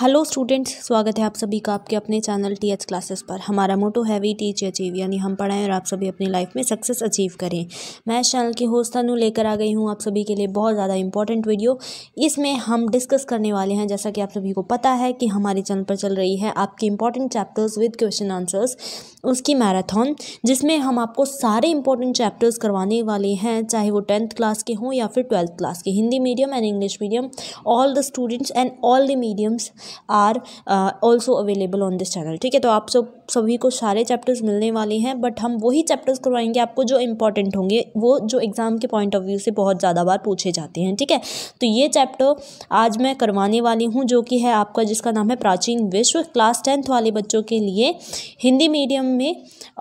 hello students स्वागत है आप सभी का आपके अपने चैनल टी एच क्लासेस पर हमारा मोटो है वी टीच अचीव यानी हम पढ़ाएं और आप सभी अपनी लाइफ में सक्सेस अचीव करें मैं इस चैनल की होस्ट तनु लेकर आ गई हूं आप सभी के लिए बहुत ज़्यादा इंपॉर्टेंट वीडियो इसमें हम डिस्कस करने वाले हैं जैसा कि आप सभी को पता है कि हमारे चैनल पर चल रही है आपके important chapters with question answers उसकी मैराथन जिसमें हम आपको सारे इंपॉर्टेंट चैप्टर्स करवाने वाले हैं चाहे वो टेंथ क्लास के हों या फिर ट्वेल्थ क्लास के Hindi medium and English medium all the students and all the mediums are also available on this channel ठीक है तो आप सब सभी को सारे चैप्टर्स मिलने वाले हैं बट हम वही चैप्टर्स करवाएंगे आपको जो इंपॉर्टेंट होंगे वो जो एग्ज़ाम के पॉइंट ऑफ व्यू से बहुत ज़्यादा बार पूछे जाते हैं ठीक है तो ये चैप्टर आज मैं करवाने वाली हूँ जो कि है आपका जिसका नाम है प्राचीन विश्व क्लास टेंथ वाले बच्चों के लिए हिंदी मीडियम में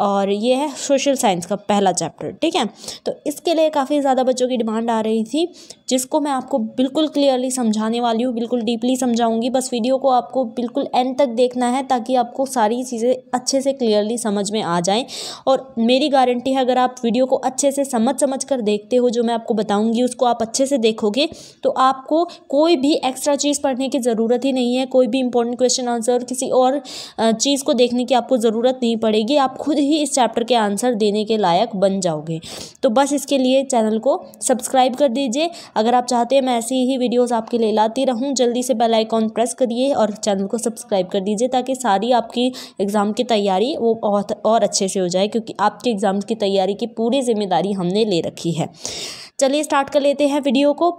और ये है सोशल साइंस का पहला चैप्टर ठीक है तो इसके लिए काफ़ी ज़्यादा बच्चों की डिमांड आ रही थी जिसको मैं आपको बिल्कुल क्लियरली समझाने वाली हूँ बिल्कुल डीपली समझाऊंगी बस वीडियो को आपको बिल्कुल एंड तक देखना है ताकि आपको सारी चीज़ें अच्छे से क्लियरली समझ में आ जाएँ और मेरी गारंटी है अगर आप वीडियो को अच्छे से समझ समझ कर देखते हो जो मैं आपको बताऊँगी उसको आप अच्छे से देखोगे तो आपको कोई भी एक्स्ट्रा चीज़ पढ़ने की ज़रूरत ही नहीं है कोई भी इंपॉर्टेंट क्वेश्चन आंसर किसी और चीज़ को देखने की आपको ज़रूरत नहीं पड़ेगी आप खुद ही इस चैप्टर के आंसर देने के लायक बन जाओगे तो बस इसके लिए चैनल को सब्सक्राइब कर दीजिए अगर आप चाहते हैं मैं ऐसी ही वीडियोज़ आपके लिए लाती रहूँ जल्दी से बेल आइकॉन प्रेस करिए और चैनल को सब्सक्राइब कर दीजिए ताकि सारी आपकी एग्ज़ाम की तैयारी वो बहुत और अच्छे से हो जाए क्योंकि आपके एग्ज़ाम की तैयारी की पूरी जिम्मेदारी हमने ले रखी है चलिए स्टार्ट कर लेते हैं वीडियो को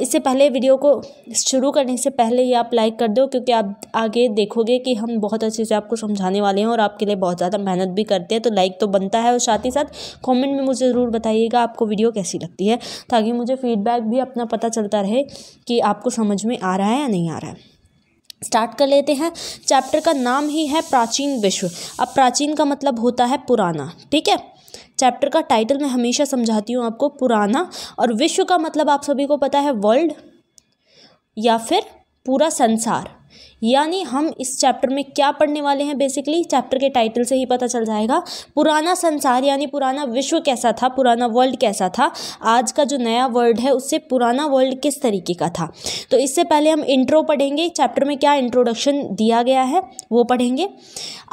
इससे पहले वीडियो को शुरू करने से पहले ही आप लाइक कर दो क्योंकि आप आगे देखोगे कि हम बहुत अच्छे से आपको समझाने वाले हैं और आपके लिए बहुत ज़्यादा मेहनत भी करते हैं तो लाइक तो बनता है और साथ ही साथ कमेंट में मुझे ज़रूर बताइएगा आपको वीडियो कैसी लगती है ताकि मुझे फीडबैक भी अपना पता चलता रहे कि आपको समझ में आ रहा है या नहीं आ रहा है स्टार्ट कर लेते हैं चैप्टर का नाम ही है प्राचीन विश्व अब प्राचीन का मतलब होता है पुराना ठीक है चैप्टर का टाइटल मैं हमेशा समझाती हूँ आपको पुराना और विश्व का मतलब आप सभी को पता है वर्ल्ड या फिर पूरा संसार यानी हम इस चैप्टर में क्या पढ़ने वाले हैं बेसिकली चैप्टर के टाइटल से ही पता चल जाएगा पुराना संसार यानी पुराना विश्व कैसा था पुराना वर्ल्ड कैसा था आज का जो नया वर्ल्ड है उससे पुराना वर्ल्ड किस तरीके का था तो इससे पहले हम इंट्रो पढ़ेंगे चैप्टर में क्या इंट्रोडक्शन दिया गया है वो पढ़ेंगे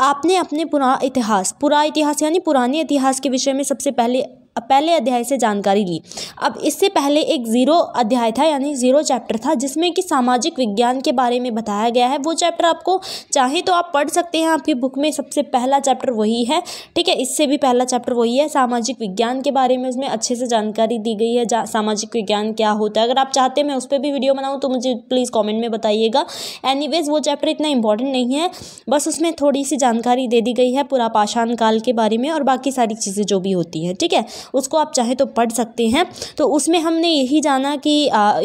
आपने अपने पुरा इतिहास पुरा इतिहास यानी पुराने इतिहास के विषय में सबसे पहले पहले अध्याय से जानकारी ली अब इससे पहले एक ज़ीरो अध्याय था यानी ज़ीरो चैप्टर था जिसमें कि सामाजिक विज्ञान के बारे में बताया गया है वो चैप्टर आपको चाहे तो आप पढ़ सकते हैं आपकी बुक में सबसे पहला चैप्टर वही है ठीक है इससे भी पहला चैप्टर वही है सामाजिक विज्ञान के बारे में उसमें अच्छे से जानकारी दी गई है सामाजिक विज्ञान क्या होता है अगर आप चाहते हैं मैं उस पर भी वीडियो बनाऊँ तो मुझे प्लीज़ कॉमेंट में बताइएगा एनी वो चैप्टर इतना इंपॉर्टेंट नहीं है बस उसमें थोड़ी सी जानकारी दे दी गई है पूरा पाषाण काल के बारे में और बाकी सारी चीज़ें जो भी होती हैं ठीक है उसको आप चाहे तो पढ़ सकते हैं तो उसमें हमने यही जाना कि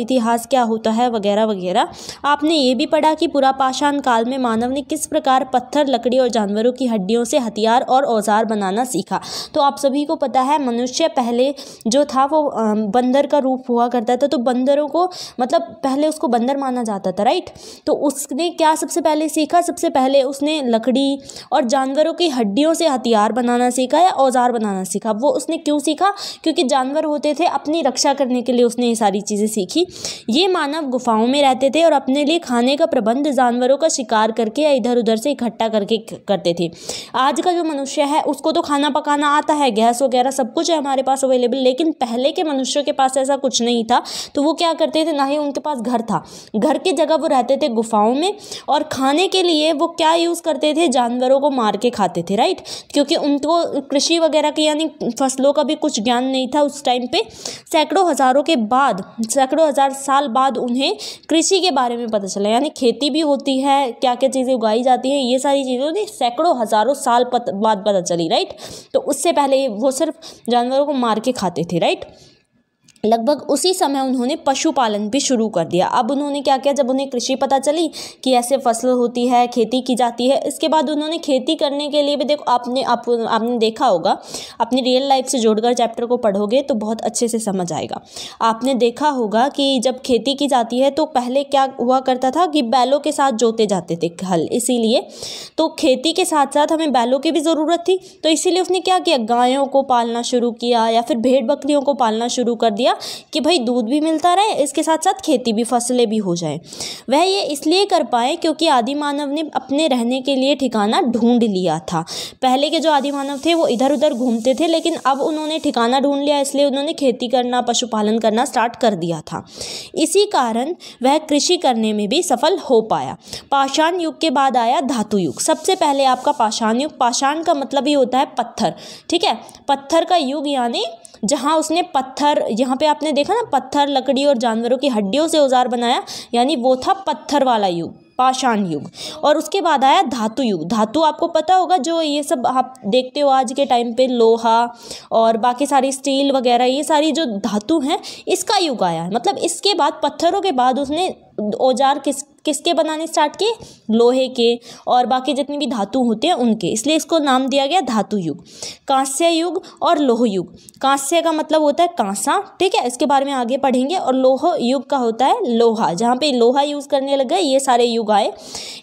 इतिहास क्या होता है वगैरह वगैरह आपने ये भी पढ़ा कि पुरापाषाण काल में मानव ने किस प्रकार पत्थर लकड़ी और जानवरों की हड्डियों से हथियार और औजार बनाना सीखा तो आप सभी को पता है मनुष्य पहले जो था वो बंदर का रूप हुआ करता था तो बंदरों को मतलब पहले उसको बंदर माना जाता था राइट तो उसने क्या सबसे पहले सीखा सबसे पहले उसने लकड़ी और जानवरों की हड्डियों से हथियार बनाना सीखा या औजार बनाना सीखा वो उसने क्यों सीखा क्योंकि जानवर होते थे अपनी रक्षा करने के लिए उसने ये सारी चीज़ें सीखी ये मानव गुफाओं में रहते थे और अपने लिए खाने का प्रबंध जानवरों का शिकार करके या इधर उधर से इकट्ठा करके करते थे आज का जो मनुष्य है उसको तो खाना पकाना आता है गैस वगैरह सब कुछ है हमारे पास अवेलेबल लेकिन पहले के मनुष्यों के पास ऐसा कुछ नहीं था तो वो क्या करते थे ना ही उनके पास घर था घर की जगह वो रहते थे गुफाओं में और खाने के लिए वो क्या यूज़ करते थे जानवरों को मार के खाते थे राइट क्योंकि उनको कृषि वगैरह की यानी फसलों का भी भी कुछ ज्ञान नहीं था उस टाइम पे सैकड़ों हज़ारों के बाद सैकड़ों हज़ार साल बाद उन्हें कृषि के बारे में पता चला यानी खेती भी होती है क्या क्या चीज़ें उगाई जाती हैं ये सारी चीज़ें उन्हें सैकड़ों हज़ारों साल पत, बाद पता चली राइट तो उससे पहले वो सिर्फ जानवरों को मार के खाते थे राइट लगभग उसी समय उन्होंने पशुपालन भी शुरू कर दिया अब उन्होंने क्या किया जब उन्हें कृषि पता चली कि ऐसे फसल होती है खेती की जाती है इसके बाद उन्होंने खेती करने के लिए भी देखो आपने आप, आपने देखा होगा अपनी रियल लाइफ से जोड़कर चैप्टर को पढ़ोगे तो बहुत अच्छे से समझ आएगा आपने देखा होगा कि जब खेती की जाती है तो पहले क्या हुआ करता था कि बैलों के साथ जोते जाते थे हल इसीलिए तो खेती के साथ साथ हमें बैलों की भी ज़रूरत थी तो इसीलिए उसने क्या किया गायों को पालना शुरू किया या फिर भेड़ बकरियों को पालना शुरू कर दिया दिया कि भाई दूध भी मिलता रहे इसके साथ साथ खेती भी फसलें भी हो जाए वह ये इसलिए कर पाए क्योंकि आदि मानव ने अपने रहने के लिए ठिकाना ढूंढ लिया था पहले के जो आदि मानव थे वो इधर उधर घूमते थे लेकिन अब उन्होंने ठिकाना ढूंढ लिया इसलिए उन्होंने खेती करना पशुपालन करना स्टार्ट कर दिया था इसी कारण वह कृषि करने में भी सफल हो पाया पाषाण युग के बाद आया धातु युग सबसे पहले आपका पाषाण युग पाषाण का मतलब ही होता है पत्थर ठीक है पत्थर का युग यानी जहाँ उसने पत्थर यहाँ पे आपने देखा ना पत्थर लकड़ी और जानवरों की हड्डियों से औजार बनाया यानी वो था पत्थर वाला युग पाषाण युग और उसके बाद आया धातु युग धातु आपको पता होगा जो ये सब आप देखते हो आज के टाइम पे लोहा और बाकी सारी स्टील वगैरह ये सारी जो धातु हैं इसका युग आया है मतलब इसके बाद पत्थरों के बाद उसने औजार किस किसके बनाने स्टार्ट किए लोहे के और बाकी जितने भी धातु होते हैं उनके इसलिए इसको नाम दिया गया धातु युग कांस्य युग और लोह युग कांस्य का मतलब होता है कांसा ठीक है इसके बारे में आगे पढ़ेंगे और लोह युग का होता है लोहा जहाँ पे लोहा यूज़ करने लग गए ये सारे युग आए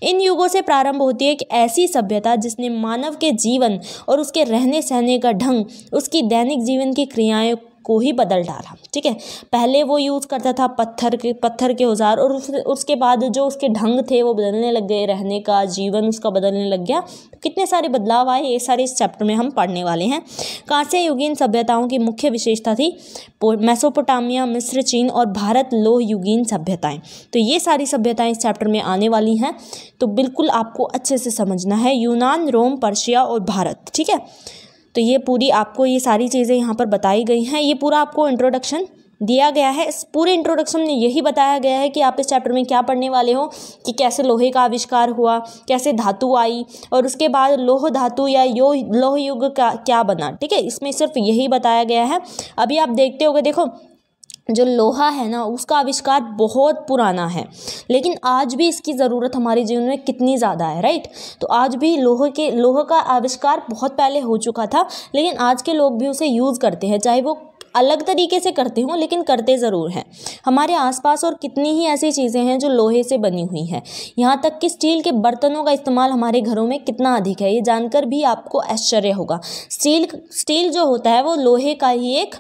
इन युगों से प्रारंभ होती है एक ऐसी सभ्यता जिसने मानव के जीवन और उसके रहने सहने का ढंग उसकी दैनिक जीवन की क्रियाएँ को ही बदल डाला ठीक है पहले वो यूज़ करता था पत्थर के पत्थर के औजार और उस, उसके बाद जो उसके ढंग थे वो बदलने लग गए रहने का जीवन उसका बदलने लग गया तो कितने सारे बदलाव आए ये सारे इस चैप्टर में हम पढ़ने वाले हैं कांस्य युगीन सभ्यताओं की मुख्य विशेषता थी मेसोपोटामिया मिस्र चीन और भारत लोह युगीन सभ्यताएं तो ये सारी सभ्यताएं इस चैप्टर में आने वाली हैं तो बिल्कुल आपको अच्छे से समझना है यूनान रोम पर्शिया और भारत ठीक है तो ये पूरी आपको ये सारी चीज़ें यहाँ पर बताई गई हैं ये पूरा आपको इंट्रोडक्शन दिया गया है इस पूरे इंट्रोडक्शन में यही बताया गया है कि आप इस चैप्टर में क्या पढ़ने वाले हो कि कैसे लोहे का आविष्कार हुआ कैसे धातु आई और उसके बाद लोह धातु या यो लोह युग का क्या बना ठीक है इसमें सिर्फ यही बताया गया है अभी आप देखते होगे देखो जो लोहा है ना उसका आविष्कार बहुत पुराना है लेकिन आज भी इसकी ज़रूरत हमारे जीवन में कितनी ज़्यादा है राइट तो आज भी लोहे के लोहे का आविष्कार बहुत पहले हो चुका था लेकिन आज के लोग भी उसे यूज़ करते हैं चाहे वो अलग तरीके से करते हों लेकिन करते ज़रूर हैं हमारे आसपास और कितनी ही ऐसी चीज़ें हैं जो लोहे से बनी हुई हैं यहाँ तक कि स्टील के बर्तनों का इस्तेमाल हमारे घरों में कितना अधिक है ये जानकर भी आपको आश्चर्य होगा स्टील स्टील जो होता है वो लोहे का ही एक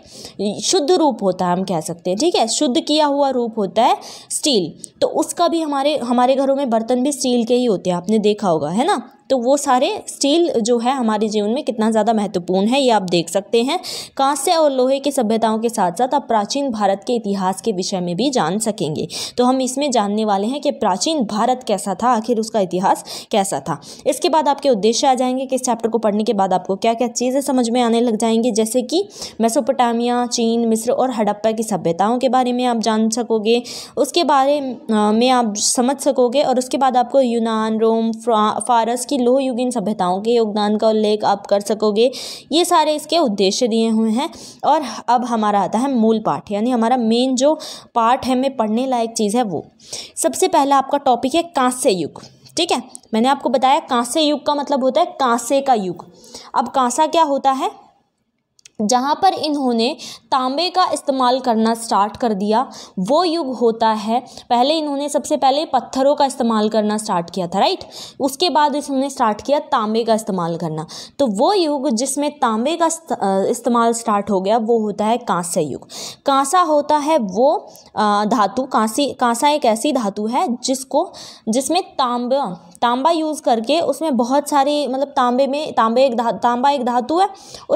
शुद्ध रूप होता है हम कह सकते हैं ठीक है शुद्ध किया हुआ रूप होता है स्टील तो उसका भी हमारे हमारे घरों में बर्तन भी स्टील के ही होते हैं आपने देखा होगा है ना तो वो सारे स्टील जो है हमारे जीवन में कितना ज़्यादा महत्वपूर्ण है ये आप देख सकते हैं कांस्य और लोहे की सभ्यताओं के साथ साथ आप प्राचीन भारत के इतिहास के विषय में भी जान सकेंगे तो हम इसमें जानने वाले हैं कि प्राचीन भारत कैसा था आखिर उसका इतिहास कैसा था इसके बाद आपके उद्देश्य आ जाएंगे कि इस चैप्टर को पढ़ने के बाद आपको क्या क्या चीज़ें समझ में आने लग जाएंगी जैसे कि मेसोपोटामिया चीन मिस्र और हड़प्पा की सभ्यताओं के बारे में आप जान सकोगे उसके बारे में आप समझ सकोगे और उसके बाद आपको यूनान रोम फारस की लोह युगीन सभ्यताओं के योगदान का उल्लेख आप कर सकोगे ये सारे इसके उद्देश्य दिए हुए हैं और अब हमारा आता है मूल पाठ यानी हमारा मेन जो पाठ है में पढ़ने लायक चीज़ है वो सबसे पहला आपका टॉपिक है कांस्य युग ठीक है मैंने आपको बताया कांस्य युग का मतलब होता है कांसे का युग अब कांसा क्या होता है जहाँ पर इन्होंने तांबे का इस्तेमाल करना स्टार्ट कर दिया वो युग होता है पहले इन्होंने सबसे पहले पत्थरों का इस्तेमाल करना स्टार्ट किया था राइट उसके बाद इन्होंने स्टार्ट किया तांबे का इस्तेमाल करना तो वो युग जिसमें तांबे का इस्तेमाल स्टार्ट हो गया वो होता है कांस्य युग कांसा होता है वो धातु कांसी कांसा एक ऐसी धातु है जिसको जिसमें तांबा तांबा यूज़ करके उसमें बहुत सारी मतलब तांबे में तांबे एक तांबा एक धातु है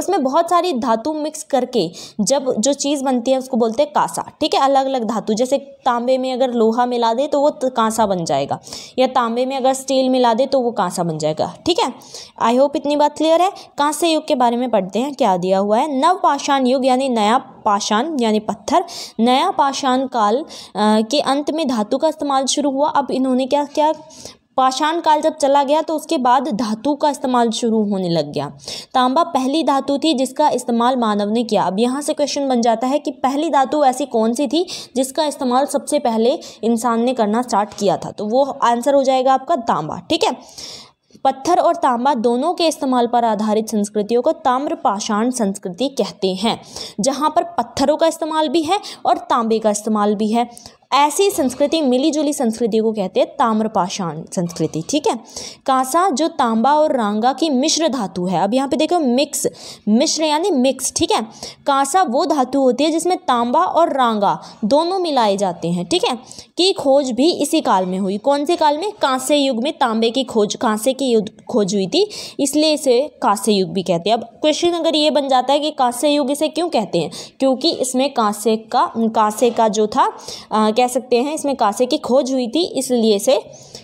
उसमें बहुत सारी धातु मिक्स करके जब जो चीज़ बनती है उसको बोलते हैं कांसा ठीक है अलग अलग धातु जैसे तांबे में अगर लोहा मिला दे तो वो कांसा बन जाएगा या तांबे में अगर स्टील मिला दे तो वो कांसा बन जाएगा ठीक है आई होप इतनी बात क्लियर है कांसे युग के बारे में पढ़ते हैं क्या दिया हुआ है नव पाषाण युग यानी नया पाषाण यानी पत्थर नया पाषाण काल आ, के अंत में धातु का इस्तेमाल शुरू हुआ अब इन्होंने क्या क्या पाषाण काल जब चला गया तो उसके बाद धातु का इस्तेमाल शुरू होने लग गया तांबा पहली धातु थी जिसका इस्तेमाल मानव ने किया अब यहाँ से क्वेश्चन बन जाता है कि पहली धातु ऐसी कौन सी थी जिसका इस्तेमाल सबसे पहले इंसान ने करना स्टार्ट किया था तो वो आंसर हो जाएगा आपका तांबा ठीक है पत्थर और तांबा दोनों के इस्तेमाल पर आधारित संस्कृतियों को ताम्र पाषाण संस्कृति कहते हैं जहाँ पर पत्थरों का इस्तेमाल भी है और तांबे का इस्तेमाल भी है ऐसी संस्कृति मिलीजुली संस्कृति को कहते हैं ताम्रपाषाण संस्कृति ठीक है कांसा जो तांबा और रांगा की मिश्र धातु है अब यहाँ पे देखो मिक्स मिश्र यानी मिक्स ठीक है कांसा वो धातु होती है जिसमें तांबा और रांगा दोनों मिलाए जाते हैं ठीक है की खोज भी इसी काल में हुई कौन से काल में कांसे युग में तांबे की खोज कांसे की खोज हुई थी इसलिए इसे कांसे युग भी कहते हैं अब क्वेश्चन अगर ये बन जाता है कि कांसे युग इसे क्यों कहते हैं क्योंकि इसमें कांसे का कांसे का जो था आ, कह सकते हैं इसमें कांसे की खोज हुई थी इसलिए इसे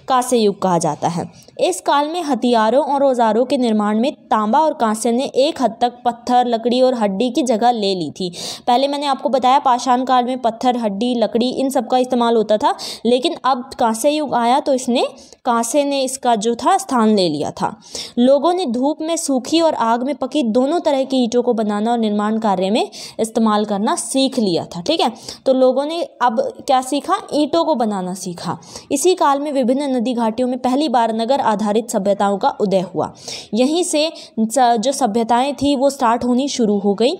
कांसे युग कहा जाता है इस काल में हथियारों और औजारों के निर्माण में तांबा और कांस्य ने एक हद तक पत्थर लकड़ी और हड्डी की जगह ले ली थी पहले मैंने आपको बताया पाषाण काल में पत्थर हड्डी लकड़ी इन सब का इस्तेमाल होता था लेकिन अब कांस्य युग आया तो इसने कांसे ने इसका जो था स्थान ले लिया था लोगों ने धूप में सूखी और आग में पकी दोनों तरह की ईंटों को बनाना और निर्माण कार्य में इस्तेमाल करना सीख लिया था ठीक है तो लोगों ने अब क्या सीखा ईंटों को बनाना सीखा इसी काल में विभिन्न नदी घाटियों में पहली बार नगर आधारित सभ्यताओं का उदय हुआ यहीं से जो सभ्यताएं थी वो स्टार्ट होनी शुरू हो गई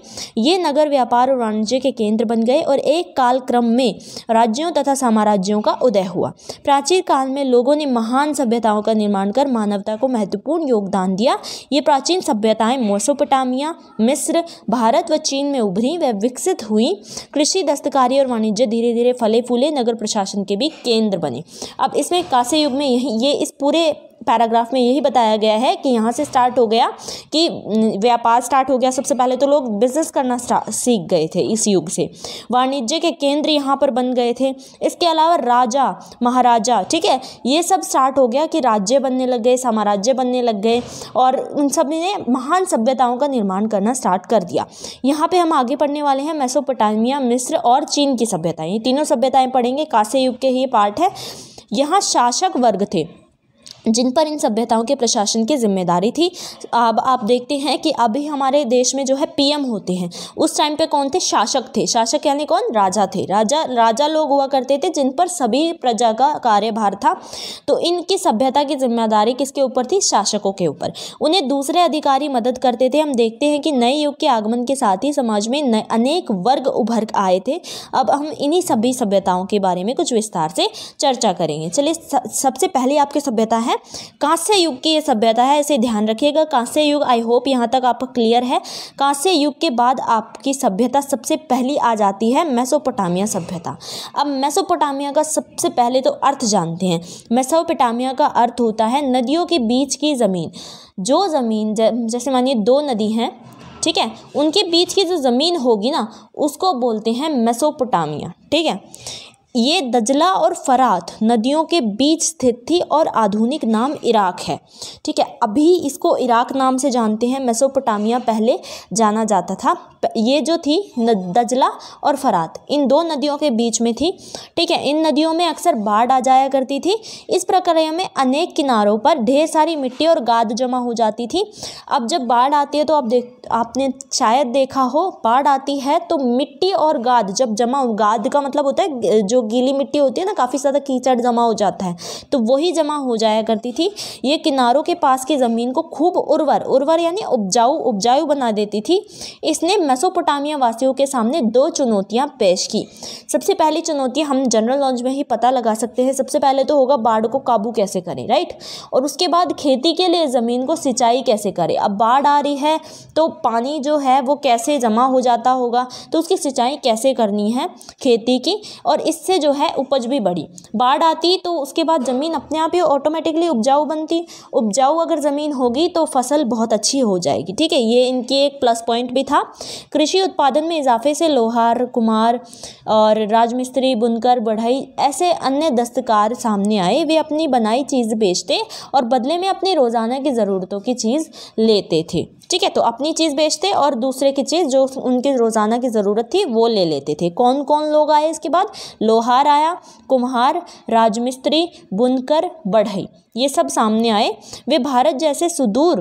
ये नगर व्यापार और वाणिज्य के केंद्र बन गए और एक काल क्रम में राज्यों तथा साम्राज्यों का उदय हुआ प्राचीन काल में लोगों ने महान सभ्यताओं का निर्माण कर मानवता को महत्वपूर्ण योगदान दिया ये प्राचीन सभ्यताएं मोसोपटामिया मिस्र भारत व चीन में उभरी व विकसित हुई कृषि दस्तकारी और वाणिज्य धीरे धीरे फले फूले नगर प्रशासन के भी केंद्र बने अब इसमें कांसे युग में यही ये इस पूरे पैराग्राफ में यही बताया गया है कि यहाँ से स्टार्ट हो गया कि व्यापार स्टार्ट हो गया सबसे पहले तो लोग बिजनेस करना सीख गए थे इस युग से वाणिज्य के केंद्र यहाँ पर बन गए थे इसके अलावा राजा महाराजा ठीक है ये सब स्टार्ट हो गया कि राज्य बनने लग गए साम्राज्य बनने लग गए और उन सब ने महान सभ्यताओं का निर्माण करना स्टार्ट कर दिया यहाँ पर हम आगे पढ़ने वाले हैं मेसोपोटामिया मिस्र और चीन की सभ्यताएँ ये तीनों सभ्यताएँ पढ़ेंगे कांस्य युग के ही पार्ट है यहाँ शासक वर्ग थे जिन पर इन सभ्यताओं के प्रशासन की जिम्मेदारी थी अब आप देखते हैं कि अभी हमारे देश में जो है पीएम होते हैं उस टाइम पे कौन थे शासक थे शासक यानी कौन राजा थे राजा राजा लोग हुआ करते थे जिन पर सभी प्रजा का कार्यभार था तो इनकी सभ्यता की जिम्मेदारी किसके ऊपर थी शासकों के ऊपर उन्हें दूसरे अधिकारी मदद करते थे हम देखते हैं कि नए युग के आगमन के साथ ही समाज में अनेक वर्ग उभर आए थे अब हम इन्हीं सभी सभ्यताओं के बारे में कुछ विस्तार से चर्चा करेंगे चलिए सबसे पहले आपकी सभ्यता है है कांस्य युग की यह सभ्यता है इसे ध्यान रखिएगा कांस्य युग आई होप यहाँ तक आप क्लियर है कांस्य युग के बाद आपकी सभ्यता सबसे पहली आ जाती है मैसोपोटामिया सभ्यता अब मैसोपोटामिया का सबसे पहले तो अर्थ जानते हैं मैसोपोटामिया का अर्थ होता है नदियों के बीच की ज़मीन जो ज़मीन जैसे मानिए दो नदी हैं ठीक है उनके बीच की जो ज़मीन होगी ना उसको बोलते हैं मेसोपोटामिया ठीक है ये दजला और फरात नदियों के बीच स्थित थी और आधुनिक नाम इराक है ठीक है अभी इसको इराक नाम से जानते हैं मेसोपोटामिया पहले जाना जाता था ये जो थी दजला और फरात इन दो नदियों के बीच में थी ठीक है इन नदियों में अक्सर बाढ़ आ जाया करती थी इस प्रक्रिया में अनेक किनारों पर ढेर सारी मिट्टी और गाद जमा हो जाती थी अब जब बाढ़ आती है तो आप देख आपने शायद देखा हो बाढ़ आती है तो मिट्टी और गाद जब जमा गाद का मतलब होता है जो गीली मिट्टी होती है ना काफ़ी ज़्यादा कीचड़ जमा हो जाता है तो वही जमा हो जाया करती थी ये किनारों के पास की ज़मीन को खूब उर्वर उर्वर यानी उपजाऊ उपजाऊ बना देती थी इसने मेसोपोटामिया वासियों के सामने दो चुनौतियाँ पेश की सबसे पहली चुनौती हम जनरल नॉलेज में ही पता लगा सकते हैं सबसे पहले तो होगा बाढ़ को काबू कैसे करें राइट और उसके बाद खेती के लिए ज़मीन को सिंचाई कैसे करें अब बाढ़ आ रही है तो पानी जो है वो कैसे जमा हो जाता होगा तो उसकी सिंचाई कैसे करनी है खेती की और इससे इससे जो है उपज भी बढ़ी बाढ़ आती तो उसके बाद ज़मीन अपने आप ही ऑटोमेटिकली उपजाऊ बनती उपजाऊ अगर ज़मीन होगी तो फसल बहुत अच्छी हो जाएगी ठीक है ये इनकी एक प्लस पॉइंट भी था कृषि उत्पादन में इजाफे से लोहार कुमार और राजमिस्त्री बुनकर बढ़ई ऐसे अन्य दस्तकार सामने आए वे अपनी बनाई चीज़ बेचते और बदले में अपनी रोज़ाना की ज़रूरतों की चीज़ लेते थे ठीक है तो अपनी चीज़ बेचते और दूसरे की चीज़ जो उनके रोज़ाना की ज़रूरत थी वो ले लेते थे कौन कौन लोग आए इसके बाद लोहार आया कुम्हार राजमिस्त्री बुनकर बढ़ई ये सब सामने आए वे भारत जैसे सुदूर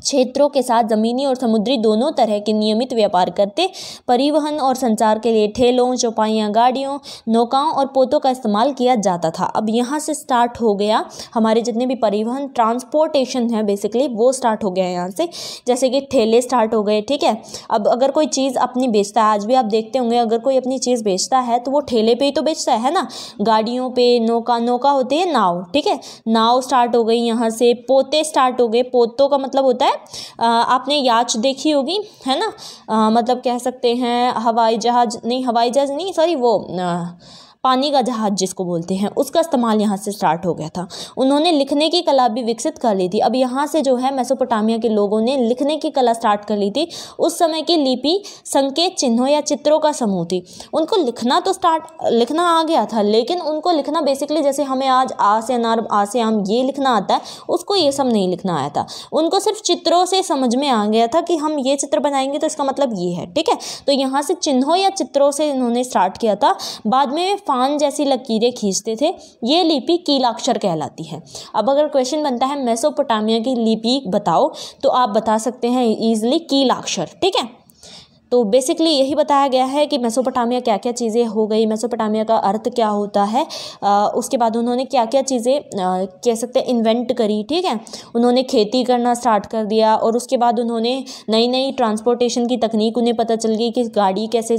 क्षेत्रों के साथ ज़मीनी और समुद्री दोनों तरह के नियमित व्यापार करते परिवहन और संचार के लिए ठेलों चौपाइयाँ गाड़ियों नौकाओं और पोतों का इस्तेमाल किया जाता था अब यहाँ से स्टार्ट हो गया हमारे जितने भी परिवहन ट्रांसपोर्टेशन है बेसिकली वो स्टार्ट हो गया है यहाँ से जैसे कि ठेले स्टार्ट हो गए ठीक है अब अगर कोई चीज़ अपनी बेचता है आज भी आप देखते होंगे अगर कोई अपनी चीज़ बेचता है तो वो ठेले पर ही तो बेचता है ना गाड़ियों पर नौका नौका होती है नाव ठीक है नाव स्टार्ट हो गई यहाँ से पोते स्टार्ट हो गए पोतों का मतलब होता है है आ, आपने याच देखी होगी है ना आ, मतलब कह सकते हैं हवाई जहाज़ नहीं हवाई जहाज़ नहीं सॉरी वो आ, पानी का जहाज जिसको बोलते हैं उसका इस्तेमाल यहाँ से स्टार्ट हो गया था उन्होंने लिखने की कला भी विकसित कर ली थी अब यहाँ से जो है मेसोपोटामिया के लोगों ने लिखने की कला स्टार्ट कर ली थी उस समय की लिपि संकेत चिन्हों या चित्रों का समूह थी उनको लिखना तो स्टार्ट लिखना आ गया था लेकिन उनको लिखना बेसिकली जैसे हमें आज आ से अनार आ से आम ये लिखना आता है उसको ये सब नहीं लिखना आया था उनको सिर्फ चित्रों से समझ में आ गया था कि हम ये चित्र बनाएंगे तो इसका मतलब ये है ठीक है तो यहाँ से चिन्हों या चित्रों से इन्होंने स्टार्ट किया था बाद में चांद जैसी लकीरें खींचते थे ये लिपि कीलाक्षर कहलाती है अब अगर क्वेश्चन बनता है मेसोपोटामिया की लिपि बताओ तो आप बता सकते हैं ईजिली कीलाक्षर ठीक है तो बेसिकली यही बताया गया है कि मेसोपोटामिया क्या क्या चीज़ें हो गई मेसोपोटामिया का अर्थ क्या होता है आ, उसके बाद उन्होंने क्या क्या चीज़ें कह सकते हैं इन्वेंट करी ठीक है उन्होंने खेती करना स्टार्ट कर दिया और उसके बाद उन्होंने नई नई ट्रांसपोर्टेशन की तकनीक उन्हें पता चल गई कि गाड़ी कैसे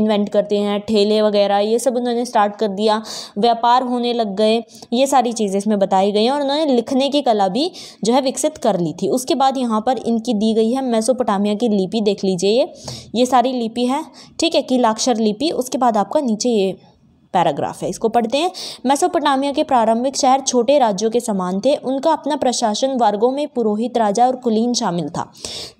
इन्वेंट करते हैं ठेले वगैरह ये सब उन्होंने स्टार्ट कर दिया व्यापार होने लग गए ये सारी चीज़ें इसमें बताई गई हैं और उन्होंने लिखने की कला भी जो है विकसित कर ली थी उसके बाद यहाँ पर इनकी दी गई है मेसोपोटामिया की लिपि देख लीजिए ये ये सारी लिपि है ठीक है कीलाक्षर लिपि उसके बाद आपका नीचे ये पैराग्राफ है इसको पढ़ते हैं मेसोपोटामिया के प्रारंभिक शहर छोटे राज्यों के समान थे उनका अपना प्रशासन वर्गों में पुरोहित राजा और कुलीन शामिल था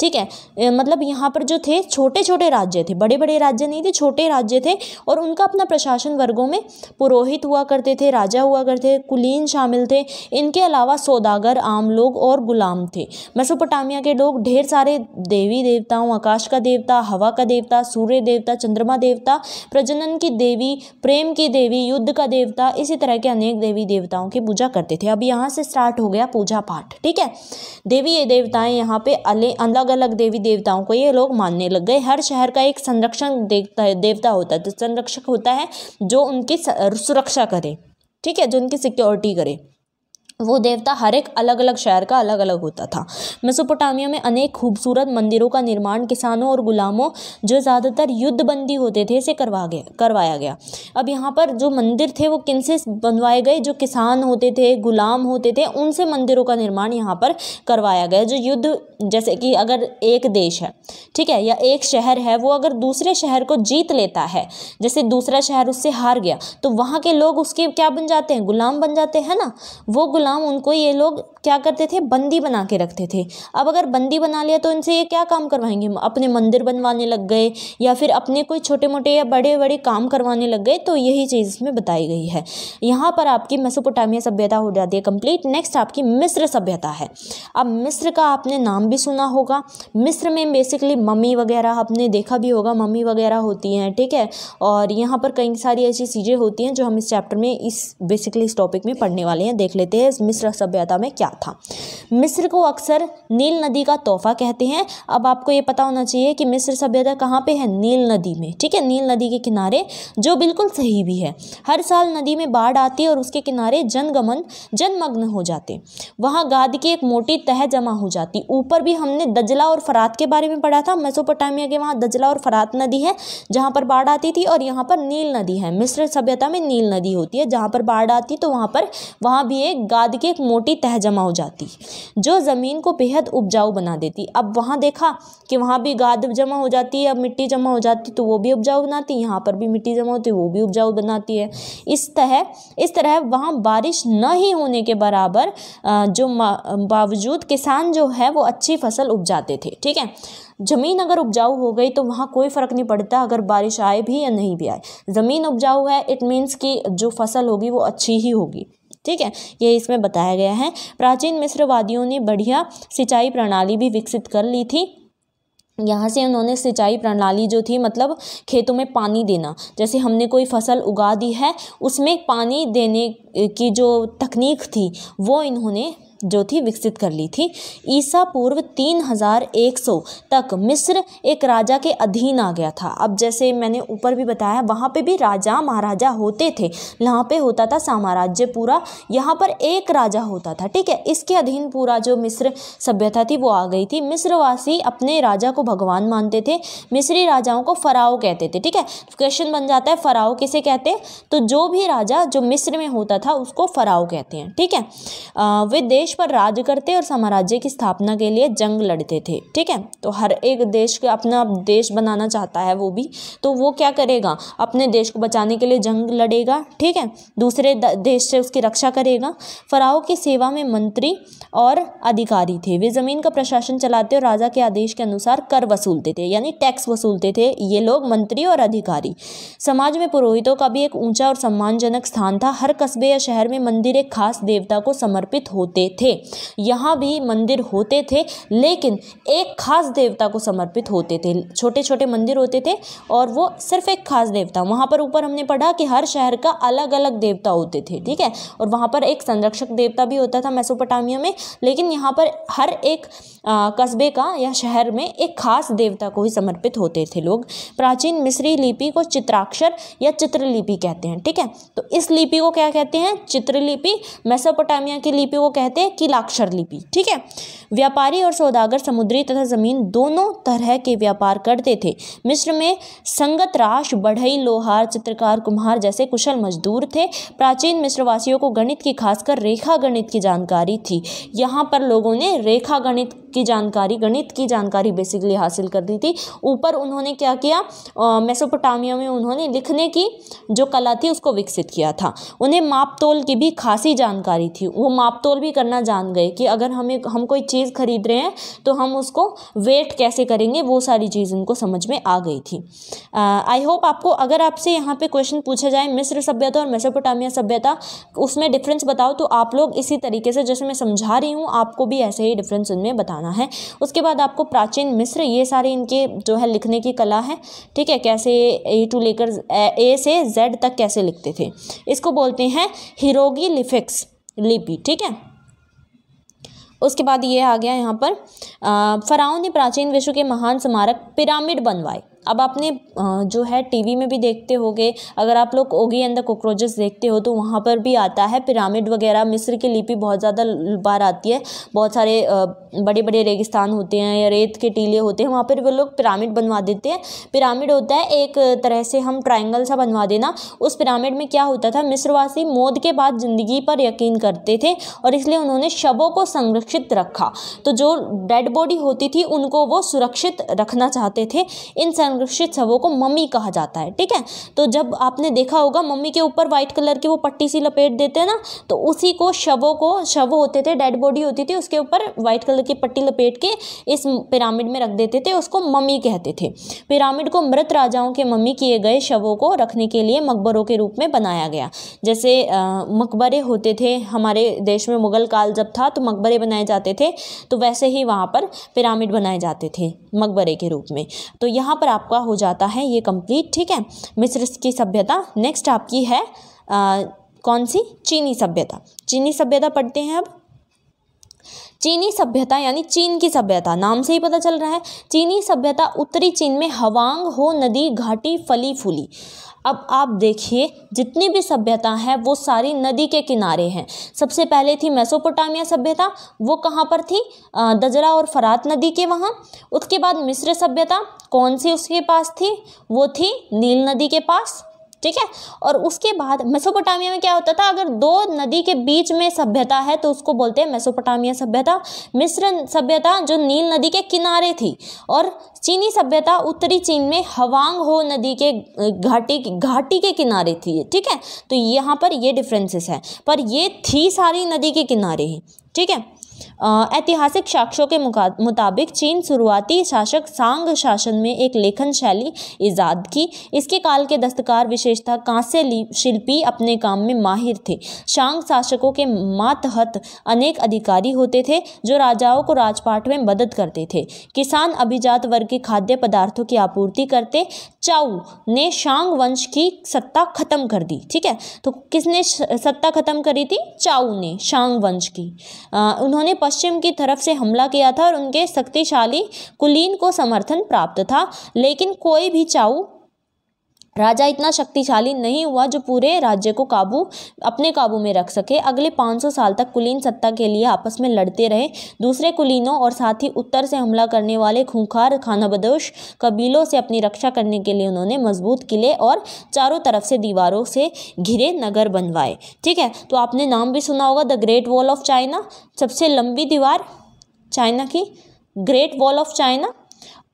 ठीक है मतलब यहाँ पर जो थे छोटे छोटे राज्य थे बड़े बड़े राज्य नहीं थे छोटे राज्य थे और उनका अपना प्रशासन वर्गों में पुरोहित हुआ करते थे राजा हुआ करते थे कुलीन शामिल थे इनके अलावा सौदागर आम लोग और गुलाम थे मेसोपोटामिया के लोग ढेर सारे देवी देवताओं आकाश का देवता हवा का देवता सूर्य देवता चंद्रमा देवता प्रजनन की देवी प्रेम की ये देवी युद्ध का देवता इसी तरह के अनेक देवी देवताओं की पूजा करते थे अब यहाँ से स्टार्ट हो गया पूजा पाठ ठीक है देवी ये देवताएं यहाँ पे अलग अलग देवी देवताओं को ये लोग मानने लग गए हर शहर का एक संरक्षण देवता होता है संरक्षक होता है जो उनकी सुरक्षा करे ठीक है जो उनकी सिक्योरिटी करे वो देवता हर एक अलग अलग शहर का अलग अलग होता था मेसोपोटामिया में अनेक खूबसूरत मंदिरों का निर्माण किसानों और गुलामों जो ज़्यादातर युद्धबंदी होते थे से करवा गया करवाया गया अब यहाँ पर जो मंदिर थे वो किनसे बनवाए गए जो किसान होते थे गुलाम होते थे उनसे मंदिरों का निर्माण यहाँ पर करवाया गया जो युद्ध जैसे कि अगर एक देश है ठीक है या एक शहर है वो अगर दूसरे शहर को जीत लेता है जैसे दूसरा शहर उससे हार गया तो वहाँ के लोग उसके क्या बन जाते हैं गुलाम बन जाते हैं ना वो गुलाम उनको ये लोग क्या करते थे बंदी बना के रखते थे अब अगर बंदी बना लिया तो इनसे ये क्या काम करवाएंगे अपने मंदिर बनवाने लग गए या फिर अपने कोई छोटे मोटे या बड़े बड़े काम करवाने लग गए तो यही चीज़ इसमें बताई गई है यहाँ पर आपकी मेसोपोटामिया सभ्यता हो जाती है कंप्लीट नेक्स्ट आपकी मिस्र सभ्यता है अब मिस्र का आपने नाम भी सुना होगा मिस्र में बेसिकली मम्मी वगैरह आपने देखा भी होगा मम्मी वगैरह होती हैं ठीक है और यहाँ पर कई सारी ऐसी चीज़ें होती हैं जो हम इस चैप्टर में इस बेसिकली इस टॉपिक में पढ़ने वाले हैं देख लेते हैं मिस्र सभ्यता में क्या था मिस्र को अक्सर नील नदी का तोहफा कहते हैं अब आपको ये पता होना चाहिए कि मिस्र सभ्यता कहाँ पे है नील नदी में ठीक है नील नदी के किनारे जो बिल्कुल सही भी है हर साल नदी में बाढ़ आती है और उसके किनारे जनगमन जनमग्न हो जाते वहाँ गाद की एक मोटी तह जमा हो जाती ऊपर भी हमने दजला और फरात के बारे में पढ़ा था मेसोपोटामिया के वहाँ दजला और फरात नदी है जहाँ पर बाढ़ आती थी और यहाँ पर नील नदी है मिस्र सभ्यता में नील नदी होती है जहाँ पर बाढ़ आती तो वहाँ पर वहाँ भी एक गाद की एक मोटी तह जमा जमा हो जाती जो ज़मीन को बेहद उपजाऊ बना देती अब वहाँ देखा कि वहाँ भी गाद जमा हो जाती है अब मिट्टी जमा हो जाती तो वो भी उपजाऊ बनाती यहाँ पर भी मिट्टी जमा होती तो वो भी उपजाऊ बनाती है इस तरह इस तरह वहाँ बारिश न ही होने के बराबर जो बावजूद किसान जो है वो अच्छी फसल उपजाते थे ठीक है ज़मीन अगर उपजाऊ हो गई तो वहाँ कोई फ़र्क नहीं पड़ता अगर बारिश आए भी या नहीं भी आए ज़मीन उपजाऊ है इट मीन्स कि जो फसल होगी वो अच्छी ही होगी ठीक है ये इसमें बताया गया है प्राचीन मिस्रवादियों ने बढ़िया सिंचाई प्रणाली भी विकसित कर ली थी यहाँ से उन्होंने सिंचाई प्रणाली जो थी मतलब खेतों में पानी देना जैसे हमने कोई फसल उगा दी है उसमें पानी देने की जो तकनीक थी वो इन्होंने जो थी विकसित कर ली थी ईसा पूर्व 3100 तक मिस्र एक राजा के अधीन आ गया था अब जैसे मैंने ऊपर भी बताया वहाँ पे भी राजा महाराजा होते थे यहाँ पे होता था साम्राज्य पूरा यहाँ पर एक राजा होता था ठीक है इसके अधीन पूरा जो मिस्र सभ्यता थी वो आ गई थी मिस्रवासी अपने राजा को भगवान मानते थे मिस्री राजाओं को फराओ कहते थे ठीक है क्वेश्चन बन जाता है फराओ किसे कहते तो जो भी राजा जो मिस्र में होता था था उसको फराव कहते हैं ठीक है आ, वे देश पर राज करते और साम्राज्य की स्थापना के लिए जंग लड़ते थे ठीक है तो हर एक देश का अपना देश बनाना चाहता है वो भी तो वो क्या करेगा अपने देश को बचाने के लिए जंग लड़ेगा ठीक है दूसरे देश से उसकी रक्षा करेगा फराव की सेवा में मंत्री और अधिकारी थे वे ज़मीन का प्रशासन चलाते और राजा के आदेश के अनुसार कर वसूलते थे यानी टैक्स वसूलते थे ये लोग मंत्री और अधिकारी समाज में पुरोहितों का भी एक ऊंचा और सम्मानजनक स्थान था हर कस्बे या शहर में मंदिर एक खास देवता को समर्पित होते थे यहाँ भी मंदिर होते थे लेकिन एक खास देवता को समर्पित होते थे छोटे छोटे मंदिर होते थे और वो सिर्फ एक खास देवता वहाँ पर ऊपर हमने पढ़ा कि हर शहर का अलग अलग देवता होते थे ठीक है और वहाँ पर एक संरक्षक देवता भी होता था मेसोपोटामिया में लेकिन यहाँ पर हर एक कस्बे का या शहर में एक खास देवता को ही समर्पित होते थे लोग प्राचीन मिस्री लिपि को चित्राक्षर या चित्रलिपि कहते हैं ठीक है तो इस लिपि को क्या कहते हैं चित्रलिपि मेसोपोटामिया की लिपि को कहते हैं किलाक्षर लिपि ठीक है व्यापारी और सौदागर समुद्री तथा ज़मीन दोनों तरह के व्यापार करते थे मिस्र में संगत राश बढ़ई लोहार चित्रकार कुम्हार जैसे कुशल मजदूर थे प्राचीन मिस्रवासियों को गणित की खासकर रेखा गणित की जानकारी थी यहाँ पर लोगों ने रेखा गणित की जानकारी गणित की जानकारी बेसिकली हासिल कर दी थी ऊपर उन्होंने क्या किया मेसोपोटामिया में उन्होंने लिखने की जो कला थी उसको विकसित किया था उन्हें माप तोल की भी खासी जानकारी थी वो माप तोल भी करना जान गए कि अगर हमें हम कोई चीज़ खरीद रहे हैं तो हम उसको वेट कैसे करेंगे वो सारी चीज़ उनको समझ में आ गई थी आई होप आपको अगर आपसे यहाँ पे क्वेश्चन पूछा जाए मिस्र सभ्यता और मेसोपोटामिया सभ्यता उसमें डिफरेंस बताओ तो आप लोग इसी तरीके से जैसे मैं समझा रही हूँ आपको भी ऐसे ही डिफरेंस उनमें बताना करना है उसके बाद आपको प्राचीन मिस्र ये सारे इनके जो है लिखने की कला है ठीक है कैसे ए टू लेकर ए से जेड तक कैसे लिखते थे इसको बोलते हैं हिरोगी लिफिक्स लिपि ठीक है उसके बाद ये आ गया यहाँ पर फ़राओं ने प्राचीन विश्व के महान स्मारक पिरामिड बनवाए अब आपने जो है टीवी में भी देखते होगे अगर आप लोग ओगी एंड द कॉकरोचेस देखते हो तो वहाँ पर भी आता है पिरामिड वगैरह मिस्र की लिपि बहुत ज़्यादा बार आती है बहुत सारे बड़े बड़े रेगिस्तान होते हैं या रेत के टीले होते हैं वहाँ पर वो लोग पिरामिड बनवा देते हैं पिरामिड होता है एक तरह से हम ट्राइंगल सा बनवा देना उस पिरामिड में क्या होता था मिस्रवासी मौत के बाद ज़िंदगी पर यकीन करते थे और इसलिए उन्होंने शवों को संरक्षित रखा तो जो डेड बॉडी होती थी उनको वो सुरक्षित रखना चाहते थे इन संरक्षित शवों को मम्मी कहा जाता है ठीक है तो जब आपने देखा होगा मम्मी के ऊपर व्हाइट कलर की वो पट्टी सी लपेट देते हैं ना तो उसी को शवों को शव होते थे डेड बॉडी होती थी उसके ऊपर व्हाइट कलर की पट्टी लपेट के इस पिरामिड में रख देते थे उसको मम्मी कहते थे पिरामिड को मृत राजाओं के मम्मी किए गए शवों को रखने के लिए मकबरों के रूप में बनाया गया जैसे मकबरे होते थे हमारे देश में मुग़ल काल जब था तो मकबरे बनाए जाते थे तो वैसे ही वहाँ पर पिरामिड बनाए जाते थे मकबरे के रूप में तो यहाँ पर आप आपका हो जाता है ये कंप्लीट ठीक है मिस्र की सभ्यता नेक्स्ट आपकी है आ, कौन सी चीनी सभ्यता चीनी सभ्यता पढ़ते हैं अब चीनी सभ्यता यानी चीन की सभ्यता नाम से ही पता चल रहा है चीनी सभ्यता उत्तरी चीन में हवांग हो नदी घाटी फली फूली अब आप देखिए जितनी भी सभ्यता है वो सारी नदी के किनारे हैं सबसे पहले थी मेसोपोटामिया सभ्यता वो कहाँ पर थी दजरा और फरात नदी के वहाँ उसके बाद मिस्र सभ्यता कौन सी उसके पास थी वो थी नील नदी के पास ठीक है और उसके बाद मेसोपोटामिया में क्या होता था अगर दो नदी के बीच में सभ्यता है तो उसको बोलते हैं मेसोपोटामिया सभ्यता मिस्र सभ्यता जो नील नदी के किनारे थी और चीनी सभ्यता उत्तरी चीन में हवांग हो नदी के घाटी घाटी के किनारे थी ठीक है तो यहाँ पर ये डिफ्रेंसेस है पर ये थी सारी नदी के किनारे ही ठीक है ऐतिहासिक साक्ष्यों के मुताबिक चीन शुरुआती शासक सांग शासन में एक लेखन शैली ईजाद की इसके काल के दस्तकार विशेषता कांस्य शिल्पी अपने काम में माहिर थे शांग शासकों के मातहत अनेक अधिकारी होते थे जो राजाओं को राजपाट में मदद करते थे किसान अभिजात वर्ग के खाद्य पदार्थों की आपूर्ति करते चाऊ ने शांग वंश की सत्ता खत्म कर दी ठीक है तो किसने सत्ता खत्म करी थी चाऊ ने शांग वंश की आ, उन्होंने उन्होंने पश्चिम की तरफ से हमला किया था और उनके शक्तिशाली कुलीन को समर्थन प्राप्त था लेकिन कोई भी चाऊ राजा इतना शक्तिशाली नहीं हुआ जो पूरे राज्य को काबू अपने काबू में रख सके अगले 500 साल तक कुलीन सत्ता के लिए आपस में लड़ते रहे दूसरे कुलीनों और साथ ही उत्तर से हमला करने वाले खूंखार खानाबदोश कबीलों से अपनी रक्षा करने के लिए उन्होंने मजबूत किले और चारों तरफ से दीवारों से घिरे नगर बनवाए ठीक है तो आपने नाम भी सुना होगा the great wall of China सबसे लंबी दीवार चाइना की ग्रेट वॉल ऑफ चाइना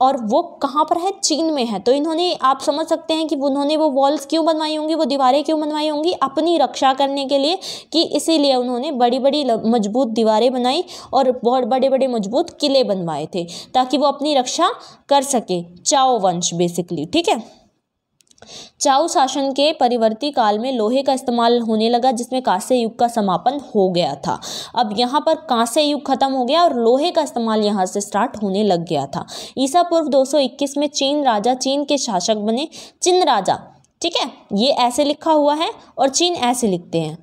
और वो कहाँ पर है चीन में है तो इन्होंने आप समझ सकते हैं कि उन्होंने वो वॉल्स क्यों बनवाई होंगी वो दीवारें क्यों बनवाई होंगी अपनी रक्षा करने के लिए कि इसीलिए उन्होंने बड़ी बड़ी मजबूत दीवारें बनाई और बहुत बड़े बड़े मजबूत किले बनवाए थे ताकि वो अपनी रक्षा कर सके चाओ वंश बेसिकली ठीक है चाऊ शासन के परिवर्ती काल में लोहे का इस्तेमाल होने लगा जिसमें कांस्य युग का समापन हो गया था अब यहाँ पर कांस्य युग खत्म हो गया और लोहे का इस्तेमाल यहाँ से स्टार्ट होने लग गया था ईसा पूर्व 221 में चीन राजा चीन के शासक बने चिन राजा ठीक है ये ऐसे लिखा हुआ है और चीन ऐसे लिखते हैं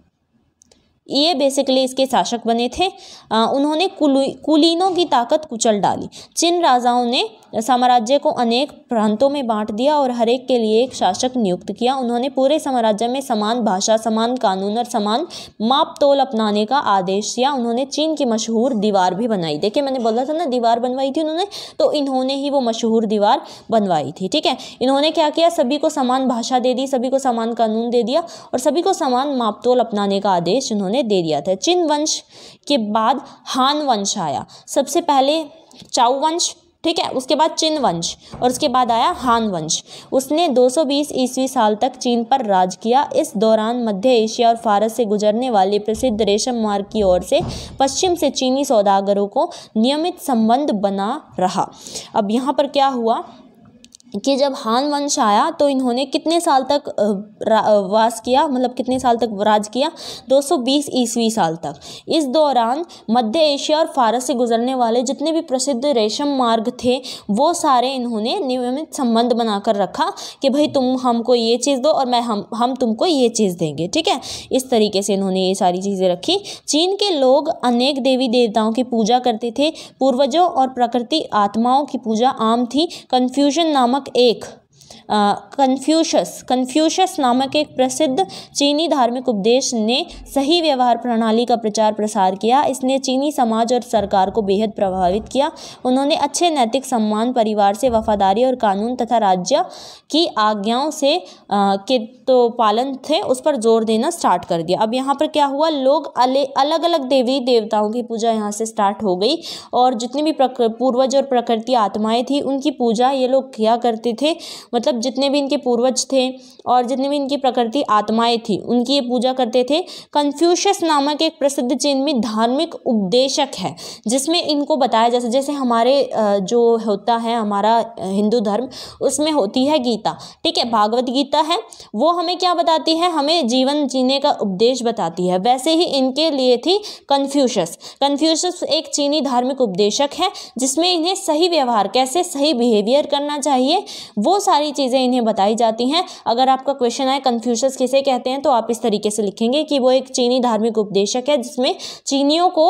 ये बेसिकली इसके शासक बने थे आ, उन्होंने कुलीनों की ताकत कुचल डाली चिन राजाओं ने साम्राज्य को अनेक प्रांतों में बांट दिया और हरेक के लिए एक शासक नियुक्त किया उन्होंने पूरे साम्राज्य में समान भाषा समान कानून और समान माप तोल अपनाने का आदेश दिया उन्होंने चीन की मशहूर दीवार भी बनाई देखिए मैंने बोला था ना दीवार बनवाई थी उन्होंने तो इन्होंने ही वो मशहूर दीवार बनवाई थी ठीक है इन्होंने क्या किया सभी को समान भाषा दे दी सभी को समान कानून दे दिया और सभी को समान मापतोल अपनाने का आदेश उन्होंने दे दिया था चीन वंश के बाद हान वंश आया सबसे पहले चाऊ वंश ठीक है उसके बाद चिन वंश और उसके बाद आया हान वंश उसने 220 ईस्वी साल तक चीन पर राज किया इस दौरान मध्य एशिया और फारस से गुजरने वाले प्रसिद्ध रेशम मार्ग की ओर से पश्चिम से चीनी सौदागरों को नियमित संबंध बना रहा अब यहाँ पर क्या हुआ कि जब हान वंश आया तो इन्होंने कितने साल तक वास किया मतलब कितने साल तक राज किया 220 ईस्वी साल तक इस दौरान मध्य एशिया और फारस से गुजरने वाले जितने भी प्रसिद्ध रेशम मार्ग थे वो सारे इन्होंने नियमित संबंध बनाकर रखा कि भाई तुम हमको ये चीज़ दो और मैं हम हम तुमको ये चीज़ देंगे ठीक है इस तरीके से इन्होंने ये सारी चीज़ें रखी चीन के लोग अनेक देवी देवताओं की पूजा करते थे पूर्वजों और प्रकृति आत्माओं की पूजा आम थी कन्फ्यूजन नामक नामक एक कन्फ्यूशस कन्फ्यूशस नामक एक प्रसिद्ध चीनी धार्मिक उपदेश ने सही व्यवहार प्रणाली का प्रचार प्रसार किया इसने चीनी समाज और सरकार को बेहद प्रभावित किया उन्होंने अच्छे नैतिक सम्मान परिवार से वफादारी और कानून तथा राज्य की आज्ञाओं से आ, के तो पालन थे उस पर जोर देना स्टार्ट कर दिया अब यहाँ पर क्या हुआ लोग अले, अलग अलग देवी देवताओं की पूजा यहाँ से स्टार्ट हो गई और जितनी भी पूर्वज और प्रकृति आत्माएँ थी उनकी पूजा ये लोग किया करते थे मतलब मतलब जितने भी इनके पूर्वज थे और जितने भी इनकी प्रकृति आत्माएं थी उनकी ये पूजा करते थे कन्फ्यूशस नामक एक प्रसिद्ध चिन्ह धार्मिक उपदेशक है जिसमें इनको बताया जैसे जैसे हमारे जो होता है हमारा हिंदू धर्म उसमें होती है गीता ठीक है भागवत गीता है वो हमें क्या बताती है हमें जीवन जीने का उपदेश बताती है वैसे ही इनके लिए थी कन्फ्यूशस कन्फ्यूशस एक चीनी धार्मिक उपदेशक है जिसमें इन्हें सही व्यवहार कैसे सही बिहेवियर करना चाहिए वो सारी चीज़ चीज़ें इन्हें बताई जाती हैं अगर आपका क्वेश्चन आए कन्फ्यूशस किसे कहते हैं तो आप इस तरीके से लिखेंगे कि वो एक चीनी धार्मिक उपदेशक है जिसमें चीनियों को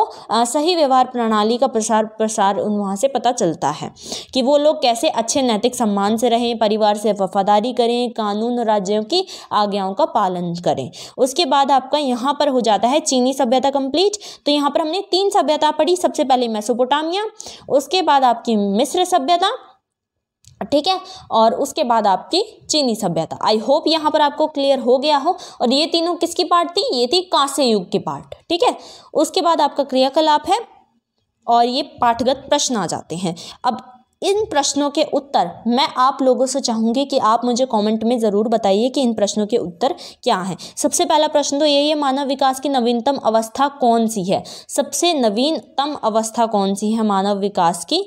सही व्यवहार प्रणाली का प्रसार प्रसार उन वहाँ से पता चलता है कि वो लोग कैसे अच्छे नैतिक सम्मान से रहें परिवार से वफादारी करें कानून और राज्यों की आज्ञाओं का पालन करें उसके बाद आपका यहाँ पर हो जाता है चीनी सभ्यता कंप्लीट तो यहाँ पर हमने तीन सभ्यता पढ़ी सबसे पहले मेसोपोटामिया उसके बाद आपकी मिस्र सभ्यता ठीक है और उसके बाद आपकी चीनी सभ्यता आई होप यहाँ पर आपको क्लियर हो गया हो और ये तीनों किसकी पार्ट थी ये थी कांसे युग की पार्ट ठीक है उसके बाद आपका क्रियाकलाप है और ये पाठगत प्रश्न आ जाते हैं अब इन प्रश्नों के उत्तर मैं आप लोगों से चाहूँगी कि आप मुझे कमेंट में ज़रूर बताइए कि इन प्रश्नों के उत्तर क्या हैं सबसे पहला प्रश्न तो यही है मानव विकास की नवीनतम अवस्था कौन सी है सबसे नवीनतम अवस्था कौन सी है मानव विकास की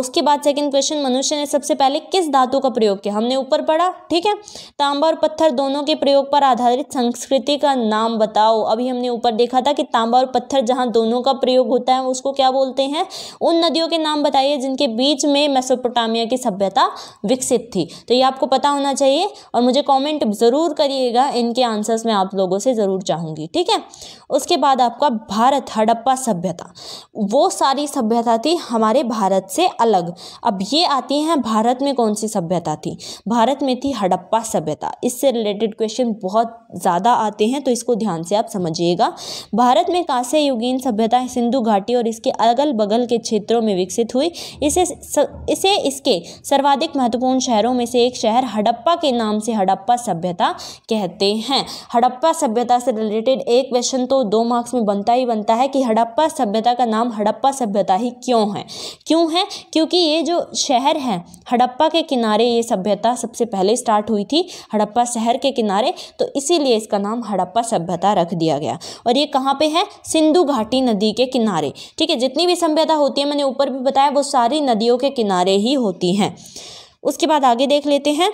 उसके बाद सेकंड क्वेश्चन मनुष्य ने सबसे पहले किस धातु का प्रयोग किया हमने ऊपर पढ़ा ठीक है तांबा और पत्थर दोनों के प्रयोग पर आधारित संस्कृति का नाम बताओ अभी हमने ऊपर देखा था कि तांबा और पत्थर जहाँ दोनों का प्रयोग होता है उसको क्या बोलते हैं उन नदियों के नाम बताइए जिनके बीच में मेसोपोटामिया की सभ्यता विकसित थी तो ये आपको पता होना चाहिए और मुझे कमेंट ज़रूर करिएगा इनके आंसर्स में आप लोगों से ज़रूर चाहूँगी ठीक है उसके बाद आपका भारत हड़प्पा सभ्यता वो सारी सभ्यता थी हमारे भारत से अलग अब ये आती हैं भारत में कौन सी सभ्यता थी भारत में थी हड़प्पा सभ्यता इससे रिलेटेड क्वेश्चन बहुत ज़्यादा आते हैं तो इसको ध्यान से आप समझिएगा भारत में कांस्य युगीन सभ्यता सिंधु घाटी और इसके अगल बगल के क्षेत्रों में विकसित हुई इसे इसे इसके सर्वाधिक महत्वपूर्ण शहरों में से एक शहर हड़प्पा के नाम से हड़प्पा सभ्यता कहते हैं हड़प्पा सभ्यता से रिलेटेड एक क्वेश्चन तो दो मार्क्स में बनता ही बनता है कि हड़प्पा सभ्यता का नाम हड़प्पा सभ्यता ही क्यों है क्यों है क्योंकि ये जो शहर है हड़प्पा के किनारे ये सभ्यता सबसे पहले स्टार्ट हुई थी हड़प्पा शहर के किनारे तो इसीलिए इसका नाम हड़प्पा सभ्यता रख दिया गया और ये कहाँ पे है सिंधु घाटी नदी के किनारे ठीक है जितनी भी सभ्यता होती है मैंने ऊपर भी बताया वो सारी नदियों के किनारे किनारे ही होती हैं उसके बाद आगे देख लेते हैं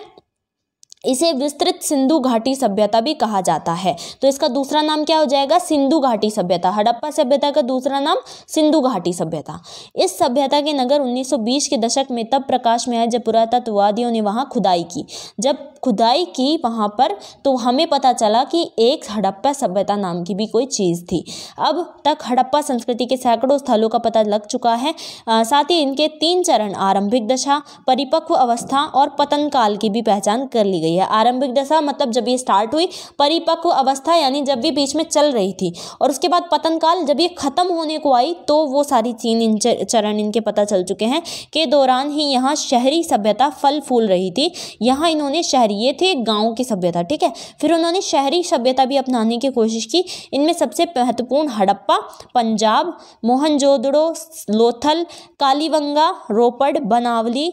इसे विस्तृत सिंधु घाटी सभ्यता भी कहा जाता है तो इसका दूसरा नाम क्या हो जाएगा सिंधु घाटी सभ्यता हड़प्पा सभ्यता का दूसरा नाम सिंधु घाटी सभ्यता इस सभ्यता के नगर 1920 के दशक में तब प्रकाश में आए जब पुरातत्ववादियों ने वहाँ खुदाई की जब खुदाई की वहाँ पर तो हमें पता चला कि एक हड़प्पा सभ्यता नाम की भी कोई चीज़ थी अब तक हड़प्पा संस्कृति के सैकड़ों स्थलों का पता लग चुका है साथ ही इनके तीन चरण आरंभिक दशा परिपक्व अवस्था और पतन काल की भी पहचान कर ली गई रही है आरंभिक दशा मतलब जब ये स्टार्ट हुई परिपक्व अवस्था यानी जब भी बीच में चल रही थी और उसके बाद पतन काल जब ये ख़त्म होने को आई तो वो सारी तीन इन चरण इनके पता चल चुके हैं के दौरान ही यहाँ शहरी सभ्यता फल फूल रही थी यहाँ इन्होंने शहरी ये थे गाँव की सभ्यता ठीक है फिर उन्होंने शहरी सभ्यता भी अपनाने की कोशिश की इनमें सबसे महत्वपूर्ण हड़प्पा पंजाब मोहनजोदड़ो लोथल कालीवंगा रोपड़ बनावली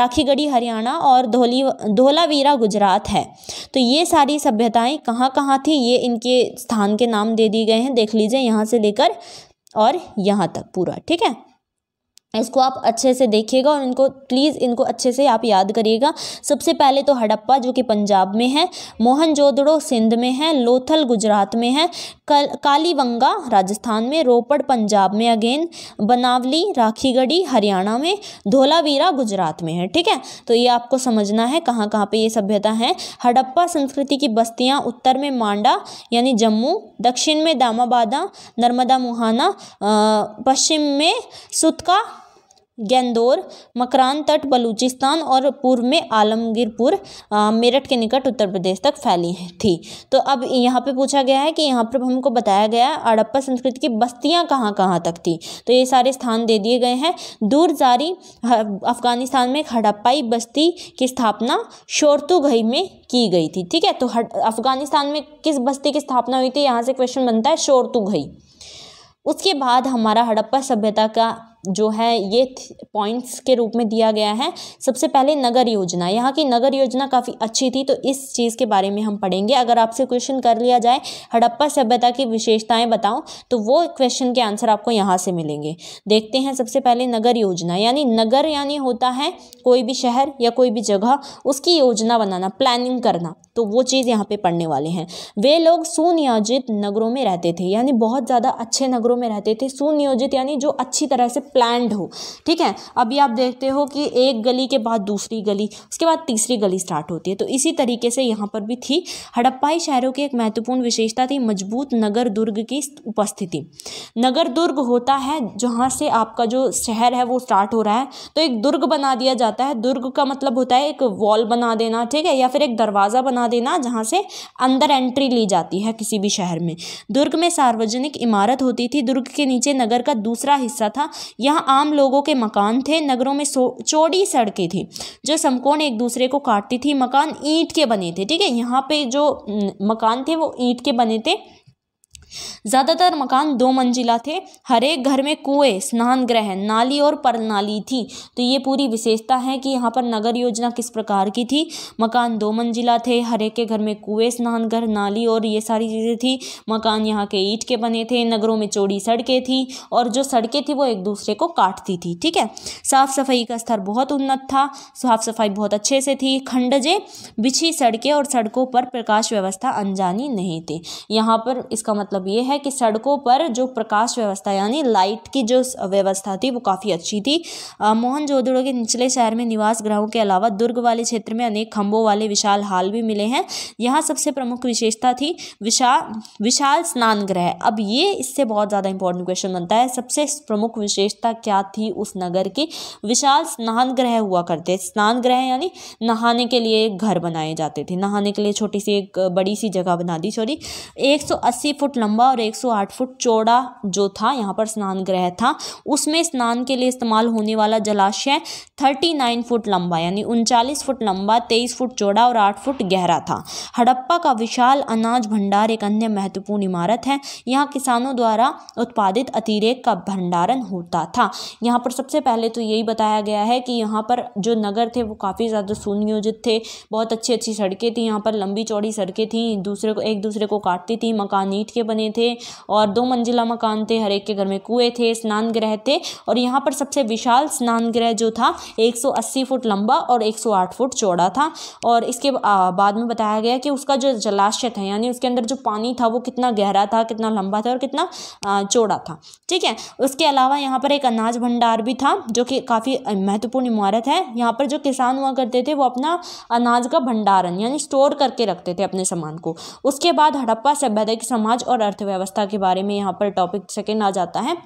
राखीगढ़ी हरियाणा और धोली धोलावीरा गुजरात गुजरात है तो ये सारी सभ्यताएं कहाँ कहाँ थी ये इनके स्थान के नाम दे दिए गए हैं देख लीजिए यहाँ से लेकर और यहाँ तक पूरा ठीक है इसको आप अच्छे से देखिएगा और इनको प्लीज़ इनको अच्छे से आप याद करिएगा सबसे पहले तो हड़प्पा जो कि पंजाब में है मोहनजोदड़ो सिंध में है लोथल गुजरात में है कल कालीवंगा राजस्थान में रोपड़ पंजाब में अगेन बनावली राखीगढ़ी हरियाणा में धोलावीरा गुजरात में है ठीक है तो ये आपको समझना है कहाँ कहाँ पर ये सभ्यता है हड़प्पा संस्कृति की बस्तियाँ उत्तर में मांडा यानी जम्मू दक्षिण में दामाबादा नर्मदा मुहाना पश्चिम में सुतका गेंदौर मकरान तट बलूचिस्तान और पूर्व में आलमगीरपुर मेरठ के निकट उत्तर प्रदेश तक फैली थी तो अब यहाँ पे पूछा गया है कि यहाँ पर हमको बताया गया है हड़प्पा संस्कृति की बस्तियाँ कहाँ कहाँ तक थी तो ये सारे स्थान दे दिए गए हैं दूर जारी अफगानिस्तान में एक हड़प्पाई बस्ती की स्थापना शोरतुगही में की गई थी ठीक है तो अफगानिस्तान में किस बस्ती की स्थापना हुई थी यहाँ से क्वेश्चन बनता है शोरतुघई उसके बाद हमारा हड़प्पा सभ्यता का जो है ये पॉइंट्स के रूप में दिया गया है सबसे पहले नगर योजना यहाँ की नगर योजना काफ़ी अच्छी थी तो इस चीज़ के बारे में हम पढ़ेंगे अगर आपसे क्वेश्चन कर लिया जाए हड़प्पा सभ्यता की विशेषताएं बताओ तो वो क्वेश्चन के आंसर आपको यहाँ से मिलेंगे देखते हैं सबसे पहले नगर योजना यानी नगर यानी होता है कोई भी शहर या कोई भी जगह उसकी योजना बनाना प्लानिंग करना तो वो चीज़ यहाँ पे पढ़ने वाले हैं वे लोग सुनियोजित नगरों में रहते थे यानी बहुत ज़्यादा अच्छे नगरों में रहते थे सुनियोजित यानी जो अच्छी तरह से प्लान्ड हो ठीक है अभी आप देखते हो कि एक गली के बाद दूसरी गली उसके बाद तीसरी गली स्टार्ट होती है तो इसी तरीके से यहाँ पर भी थी हड़प्पाई शहरों की एक महत्वपूर्ण विशेषता थी मजबूत नगर दुर्ग की उपस्थिति नगर दुर्ग होता है जहाँ से आपका जो शहर है वो स्टार्ट हो रहा है तो एक दुर्ग बना दिया जाता है दुर्ग का मतलब होता है एक वॉल बना देना ठीक है या फिर एक दरवाज़ा बना बना देना जहाँ से अंदर एंट्री ली जाती है किसी भी शहर में दुर्ग में सार्वजनिक इमारत होती थी दुर्ग के नीचे नगर का दूसरा हिस्सा था यहाँ आम लोगों के मकान थे नगरों में चौड़ी सड़कें थी जो समकोण एक दूसरे को काटती थी मकान ईंट के बने थे ठीक है यहाँ पे जो मकान थे वो ईंट के बने थे ज़्यादातर मकान दो मंजिला थे हर एक घर में कुएं स्नान ग्रह नाली और परनाली थी तो ये पूरी विशेषता है कि यहाँ पर नगर योजना किस प्रकार की थी मकान दो मंजिला थे हर एक के घर में कुएं स्नान घर नाली और ये सारी चीज़ें थी मकान यहाँ के ईट के बने थे नगरों में चौड़ी सड़कें थी और जो सड़कें थी वो एक दूसरे को काटती थी ठीक है साफ़ सफाई का स्तर बहुत उन्नत था साफ सफाई बहुत अच्छे से थी खंडजे बिछी सड़कें और सड़कों पर प्रकाश व्यवस्था अनजानी नहीं थी यहाँ पर इसका मतलब मतलब ये है कि सड़कों पर जो प्रकाश व्यवस्था यानी लाइट की जो व्यवस्था थी वो काफ़ी अच्छी थी मोहन जोधड़ो के निचले शहर में निवास ग्रहों के अलावा दुर्ग वाले क्षेत्र में अनेक खंभों वाले विशाल हाल भी मिले हैं यहाँ सबसे प्रमुख विशेषता थी विशाल विशाल स्नान ग्रह अब ये इससे बहुत ज़्यादा इंपॉर्टेंट क्वेश्चन बनता है सबसे प्रमुख विशेषता क्या थी उस नगर की विशाल स्नान ग्रह हुआ करते स्नान ग्रह यानी नहाने के लिए घर बनाए जाते थे नहाने के लिए छोटी सी एक बड़ी सी जगह बना दी सॉरी एक फुट लंबा लंबा और 108 फुट चौड़ा जो था यहाँ पर स्नान ग्रह था उसमें स्नान के लिए इस्तेमाल होने वाला जलाशय 39 फुट लंबा यानी उनचालीस फुट लंबा 23 फुट चौड़ा और 8 फुट गहरा था हड़प्पा का विशाल अनाज भंडार एक अन्य महत्वपूर्ण इमारत है यहाँ किसानों द्वारा उत्पादित अतिरेक का भंडारण होता था यहाँ पर सबसे पहले तो यही बताया गया है कि यहाँ पर जो नगर थे वो काफ़ी ज़्यादा सुनियोजित थे बहुत अच्छी अच्छी सड़कें थी यहाँ पर लंबी चौड़ी सड़कें थी दूसरे को एक दूसरे को काटती थी मकान ईट के बने बने थे और दो मंजिला मकान थे हर एक के घर में कुएं थे स्नान गृह थे और यहाँ पर सबसे विशाल स्नान गृह जो था 180 फुट लंबा और 108 फुट चौड़ा था और इसके बाद में बताया गया कि उसका जो जलाशय था यानी उसके अंदर जो पानी था वो कितना गहरा था कितना लंबा था और कितना चौड़ा था ठीक है उसके अलावा यहाँ पर एक अनाज भंडार भी था जो कि काफ़ी महत्वपूर्ण इमारत है यहाँ पर जो किसान हुआ करते थे वो अपना अनाज का भंडारण यानी स्टोर करके रखते थे अपने सामान को उसके बाद हड़प्पा सभ्यता के समाज और अर्थव्यवस्था के बारे में यहाँ पर टॉपिक सेकेंड आ जाता है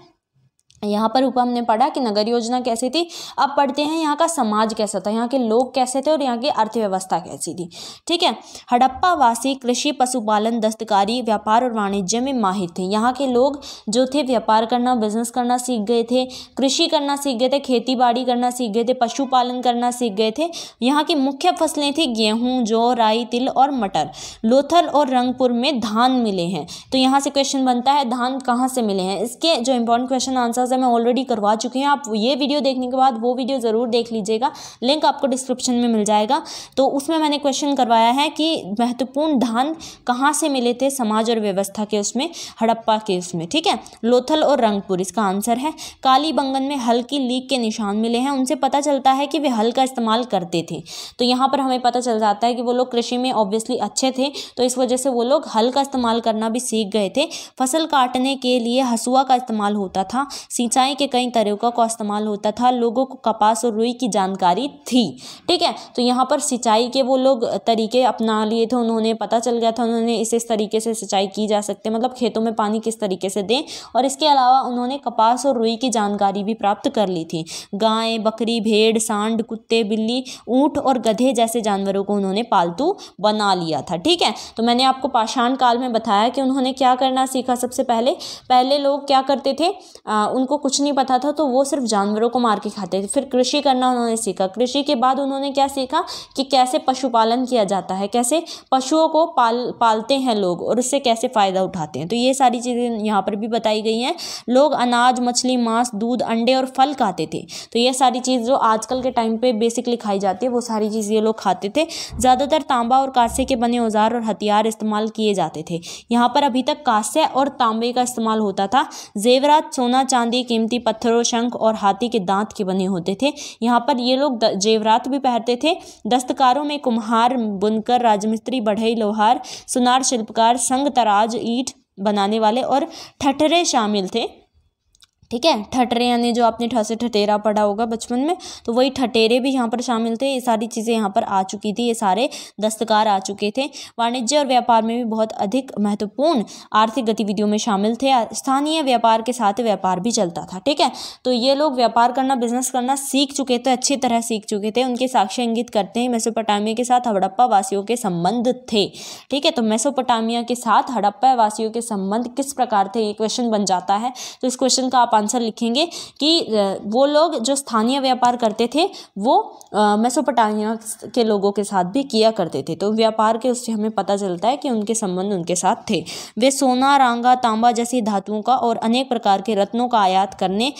यहाँ पर ऊपर हमने पढ़ा कि नगर योजना कैसी थी अब पढ़ते हैं यहाँ का समाज कैसा था यहाँ के लोग कैसे थे और यहाँ की अर्थव्यवस्था कैसी थी ठीक है हड़प्पा वासी कृषि पशुपालन दस्तकारी व्यापार और वाणिज्य में माहिर थे यहाँ के लोग जो थे व्यापार करना बिजनेस करना सीख गए थे कृषि करना सीख गए थे खेती बाड़ी करना सीख गए थे पशुपालन करना सीख गए थे यहाँ की मुख्य फसलें थी गेहूँ जौ राई तिल और मटर लोथल और रंगपुर में धान मिले हैं तो यहाँ से क्वेश्चन बनता है धान कहाँ से मिले हैं इसके जो इम्पोर्टेंट क्वेश्चन आंसर कोर्सेज हैं मैं ऑलरेडी करवा चुकी हैं आप ये वीडियो देखने के बाद वो वीडियो ज़रूर देख लीजिएगा लिंक आपको डिस्क्रिप्शन में मिल जाएगा तो उसमें मैंने क्वेश्चन करवाया है कि महत्वपूर्ण धान कहाँ से मिले थे समाज और व्यवस्था के उसमें हड़प्पा के उसमें ठीक है लोथल और रंगपुर इसका आंसर है काली बंगन में हल्की लीक के निशान मिले हैं उनसे पता चलता है कि वे हल का इस्तेमाल करते थे तो यहाँ पर हमें पता चल जाता है कि वो लोग कृषि में ऑब्वियसली अच्छे थे तो इस वजह से वो लोग हल का इस्तेमाल करना भी सीख गए थे फसल काटने के लिए हसुआ का इस्तेमाल होता था सिंचाई के कई तरीकों का इस्तेमाल होता था लोगों को कपास और रुई की जानकारी थी ठीक है तो यहाँ पर सिंचाई के वो लोग तरीके अपना लिए थे उन्होंने पता चल गया था उन्होंने इस इस तरीके से सिंचाई की जा सकती है मतलब खेतों में पानी किस तरीके से दें और इसके अलावा उन्होंने कपास और रुई की जानकारी भी प्राप्त कर ली थी गाय बकरी भेड़ सांड कुत्ते बिल्ली ऊँट और गधे जैसे जानवरों को उन्होंने पालतू बना लिया था ठीक है तो मैंने आपको पाषाण काल में बताया कि उन्होंने क्या करना सीखा सबसे पहले पहले लोग क्या करते थे आ, उन उनको कुछ नहीं पता था तो वो सिर्फ जानवरों को मार के खाते थे फिर कृषि करना उन्होंने सीखा कृषि के बाद उन्होंने क्या सीखा कि कैसे पशुपालन किया जाता है कैसे पशुओं को पाल पालते हैं लोग और उससे कैसे फ़ायदा उठाते हैं तो ये सारी चीज़ें यहाँ पर भी बताई गई हैं लोग अनाज मछली मांस दूध अंडे और फल खाते थे तो ये सारी चीज़ जो आजकल के टाइम पर बेसिकली खाई जाती है वो सारी चीज़ ये लोग खाते थे ज़्यादातर तांबा और कांसे के बने औजार और हथियार इस्तेमाल किए जाते थे यहाँ पर अभी तक कांस्य और तांबे का इस्तेमाल होता था जेवरात सोना चांदी आदि कीमती पत्थरों शंख और हाथी के दांत के बने होते थे यहाँ पर ये लोग जेवरात भी पहनते थे दस्तकारों में कुम्हार बुनकर राजमिस्त्री बढ़ई लोहार सुनार शिल्पकार संग तराज ईट बनाने वाले और ठठरे शामिल थे ठीक है ठटरे यानी जो आपने ठसे ठटेरा पढ़ा होगा बचपन में तो वही ठटेरे भी यहाँ पर शामिल थे ये सारी चीज़ें यहाँ पर आ चुकी थी ये सारे दस्तकार आ चुके थे वाणिज्य और व्यापार में भी बहुत अधिक महत्वपूर्ण आर्थिक गतिविधियों में शामिल थे स्थानीय व्यापार के साथ व्यापार भी चलता था ठीक है तो ये लोग व्यापार करना बिजनेस करना सीख चुके थे अच्छी तरह सीख चुके थे उनके साक्ष्य इंगित करते हैं मैसोपटामिया के साथ हड़प्पा वासियों के संबंध थे ठीक है तो मैसोपटामिया के साथ हड़प्पा वासियों के संबंध किस प्रकार थे ये क्वेश्चन बन जाता है तो इस क्वेश्चन का आप आंसर लिखेंगे कि वो लोग जो स्थानीय व्यापार करते थे वो मेसोपोटामिया के लोगों के साथ भी किया करते थे तो व्यापार के उससे हमें पता चलता है कि उनके संबंध उनके साथ थे वे सोना रांगा तांबा जैसी धातुओं का और अनेक प्रकार के रत्नों का आयात करने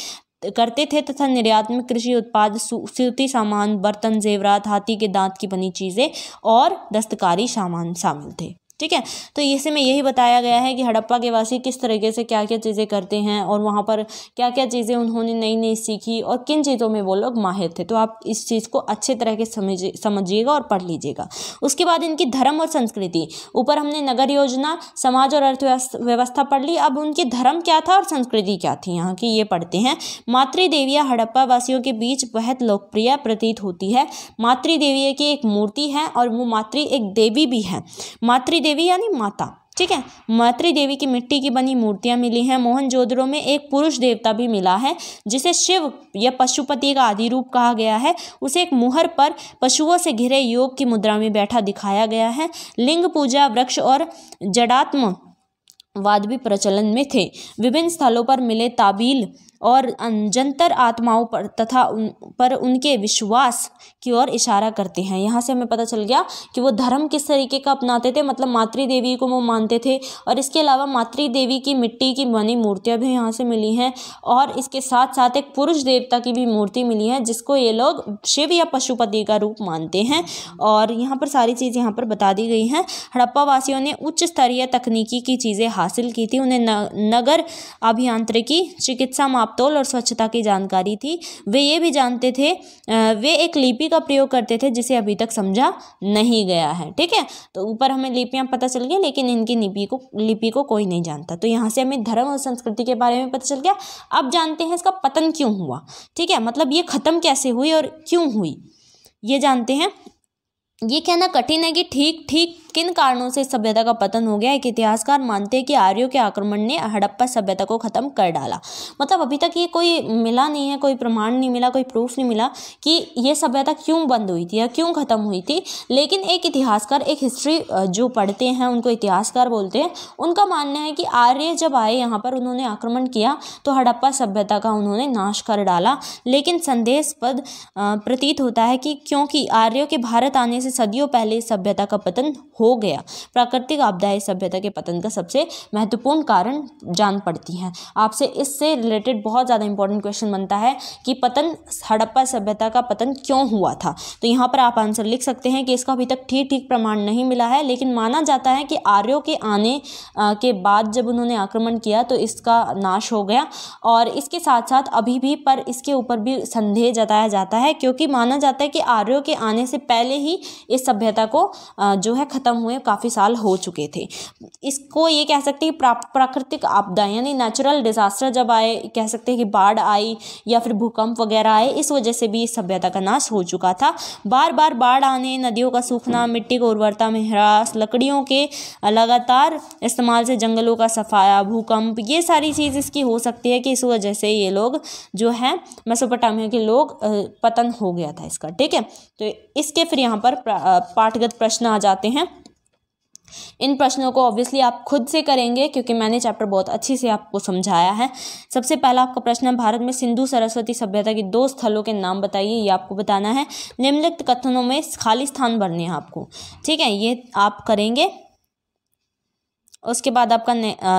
करते थे तथा निर्यात में कृषि उत्पाद सूती सामान बर्तन जेवरात हाथी के दांत की बनी चीज़ें और दस्तकारी सामान शामिल थे ठीक है तो इसे में यही बताया गया है कि हड़प्पा के वासी किस तरीके से क्या क्या चीज़ें करते हैं और वहाँ पर क्या क्या चीज़ें उन्होंने नई नई सीखी और किन चीज़ों में वो लोग माहिर थे तो आप इस चीज़ को अच्छे तरह के समझ समझिएगा और पढ़ लीजिएगा उसके बाद इनकी धर्म और संस्कृति ऊपर हमने नगर योजना समाज और अर्थव्यवस्था पढ़ ली अब उनकी धर्म क्या था और संस्कृति क्या थी यहाँ की ये पढ़ते हैं मातृदेविया हड़प्पा वासियों के बीच बहुत लोकप्रिय प्रतीत होती है मातृदेविया की एक मूर्ति है और वो मातृ एक देवी भी है मातृ देवी यानी माता ठीक है मातृ देवी की मिट्टी की बनी मूर्तियां मिली हैं मोहनजोदड़ो में एक पुरुष देवता भी मिला है जिसे शिव या पशुपति का आदि रूप कहा गया है उसे एक मुहर पर पशुओं से घिरे योग की मुद्रा में बैठा दिखाया गया है लिंग पूजा वृक्ष और जडात्म वाद भी प्रचलन में थे विभिन्न स्थलों पर मिले ताबील और अं, जंतर आत्माओं पर तथा उन पर उनके विश्वास की ओर इशारा करते हैं यहाँ से हमें पता चल गया कि वो धर्म किस तरीके का अपनाते थे मतलब मातृ देवी को वो मानते थे और इसके अलावा मातृ देवी की मिट्टी की बनी मूर्तियाँ भी यहाँ से मिली हैं और इसके साथ साथ एक पुरुष देवता की भी मूर्ति मिली है जिसको ये लोग शिव या पशुपति का रूप मानते हैं और यहाँ पर सारी चीज़ यहाँ पर बता दी गई हैं हड़प्पा वासियों ने उच्च स्तरीय तकनीकी की चीज़ें हासिल की थी उन्हें नगर अभियांत्रिकी चिकित्सा माप मापतोल और स्वच्छता की जानकारी थी वे ये भी जानते थे वे एक लिपि का प्रयोग करते थे जिसे अभी तक समझा नहीं गया है ठीक है तो ऊपर हमें लिपियाँ पता चल गई लेकिन इनकी लिपि को लिपि को कोई नहीं जानता तो यहाँ से हमें धर्म और संस्कृति के बारे में पता चल गया अब जानते हैं इसका पतन क्यों हुआ ठीक है मतलब ये ख़त्म कैसे हुई और क्यों हुई ये जानते हैं ये कहना कठिन है कि ठीक ठीक किन कारणों से सभ्यता का पतन हो गया एक इतिहासकार मानते हैं कि आर्यों के आक्रमण ने हड़प्पा सभ्यता को ख़त्म कर डाला मतलब अभी तक ये कोई मिला नहीं है कोई प्रमाण नहीं मिला कोई प्रूफ नहीं मिला कि ये सभ्यता क्यों बंद हुई थी या क्यों ख़त्म हुई थी लेकिन एक इतिहासकार एक हिस्ट्री जो पढ़ते हैं उनको इतिहासकार बोलते हैं उनका मानना है कि आर्य जब आए यहाँ पर उन्होंने आक्रमण किया तो हड़प्पा सभ्यता का उन्होंने नाश कर डाला लेकिन संदेशपद प्रतीत होता है कि क्योंकि आर्यों के भारत आने से सदियों पहले सभ्यता का पतन हो हो गया प्राकृतिक आपदाएं सभ्यता के पतन का सबसे महत्वपूर्ण कारण जान पड़ती हैं आपसे इससे रिलेटेड बहुत ज़्यादा इंपॉर्टेंट क्वेश्चन बनता है कि पतन हड़प्पा सभ्यता का पतन क्यों हुआ था तो यहाँ पर आप आंसर लिख सकते हैं कि इसका अभी तक ठीक ठीक प्रमाण नहीं मिला है लेकिन माना जाता है कि आर्यों के आने के बाद जब उन्होंने आक्रमण किया तो इसका नाश हो गया और इसके साथ साथ अभी भी पर इसके ऊपर भी संदेह जताया जाता है क्योंकि माना जाता है कि आर्यों के आने से पहले ही इस सभ्यता को जो है ख़त्म ख़त्म हुए काफ़ी साल हो चुके थे इसको ये कह सकते हैं प्राकृतिक आपदा यानी नेचुरल डिज़ास्टर जब आए कह सकते हैं कि बाढ़ आई या फिर भूकंप वगैरह आए इस वजह से भी सभ्यता का नाश हो चुका था बार बार बाढ़ आने नदियों का सूखना मिट्टी की उर्वरता में ह्रास लकड़ियों के लगातार इस्तेमाल से जंगलों का सफाया भूकंप ये सारी चीज़ इसकी हो सकती है कि इस वजह से ये लोग जो है मेसोपोटामिया के लोग पतन हो गया था इसका ठीक है तो इसके फिर यहाँ पर पाठगत प्रश्न आ जाते हैं इन प्रश्नों को ऑब्वियसली आप खुद से करेंगे क्योंकि मैंने चैप्टर बहुत अच्छे से आपको समझाया है सबसे पहला आपका प्रश्न है भारत में सिंधु सरस्वती सभ्यता के दो स्थलों के नाम बताइए ये आपको बताना है निम्नलिखित कथनों में खाली स्थान भरने हैं आपको ठीक है ये आप करेंगे उसके बाद आपका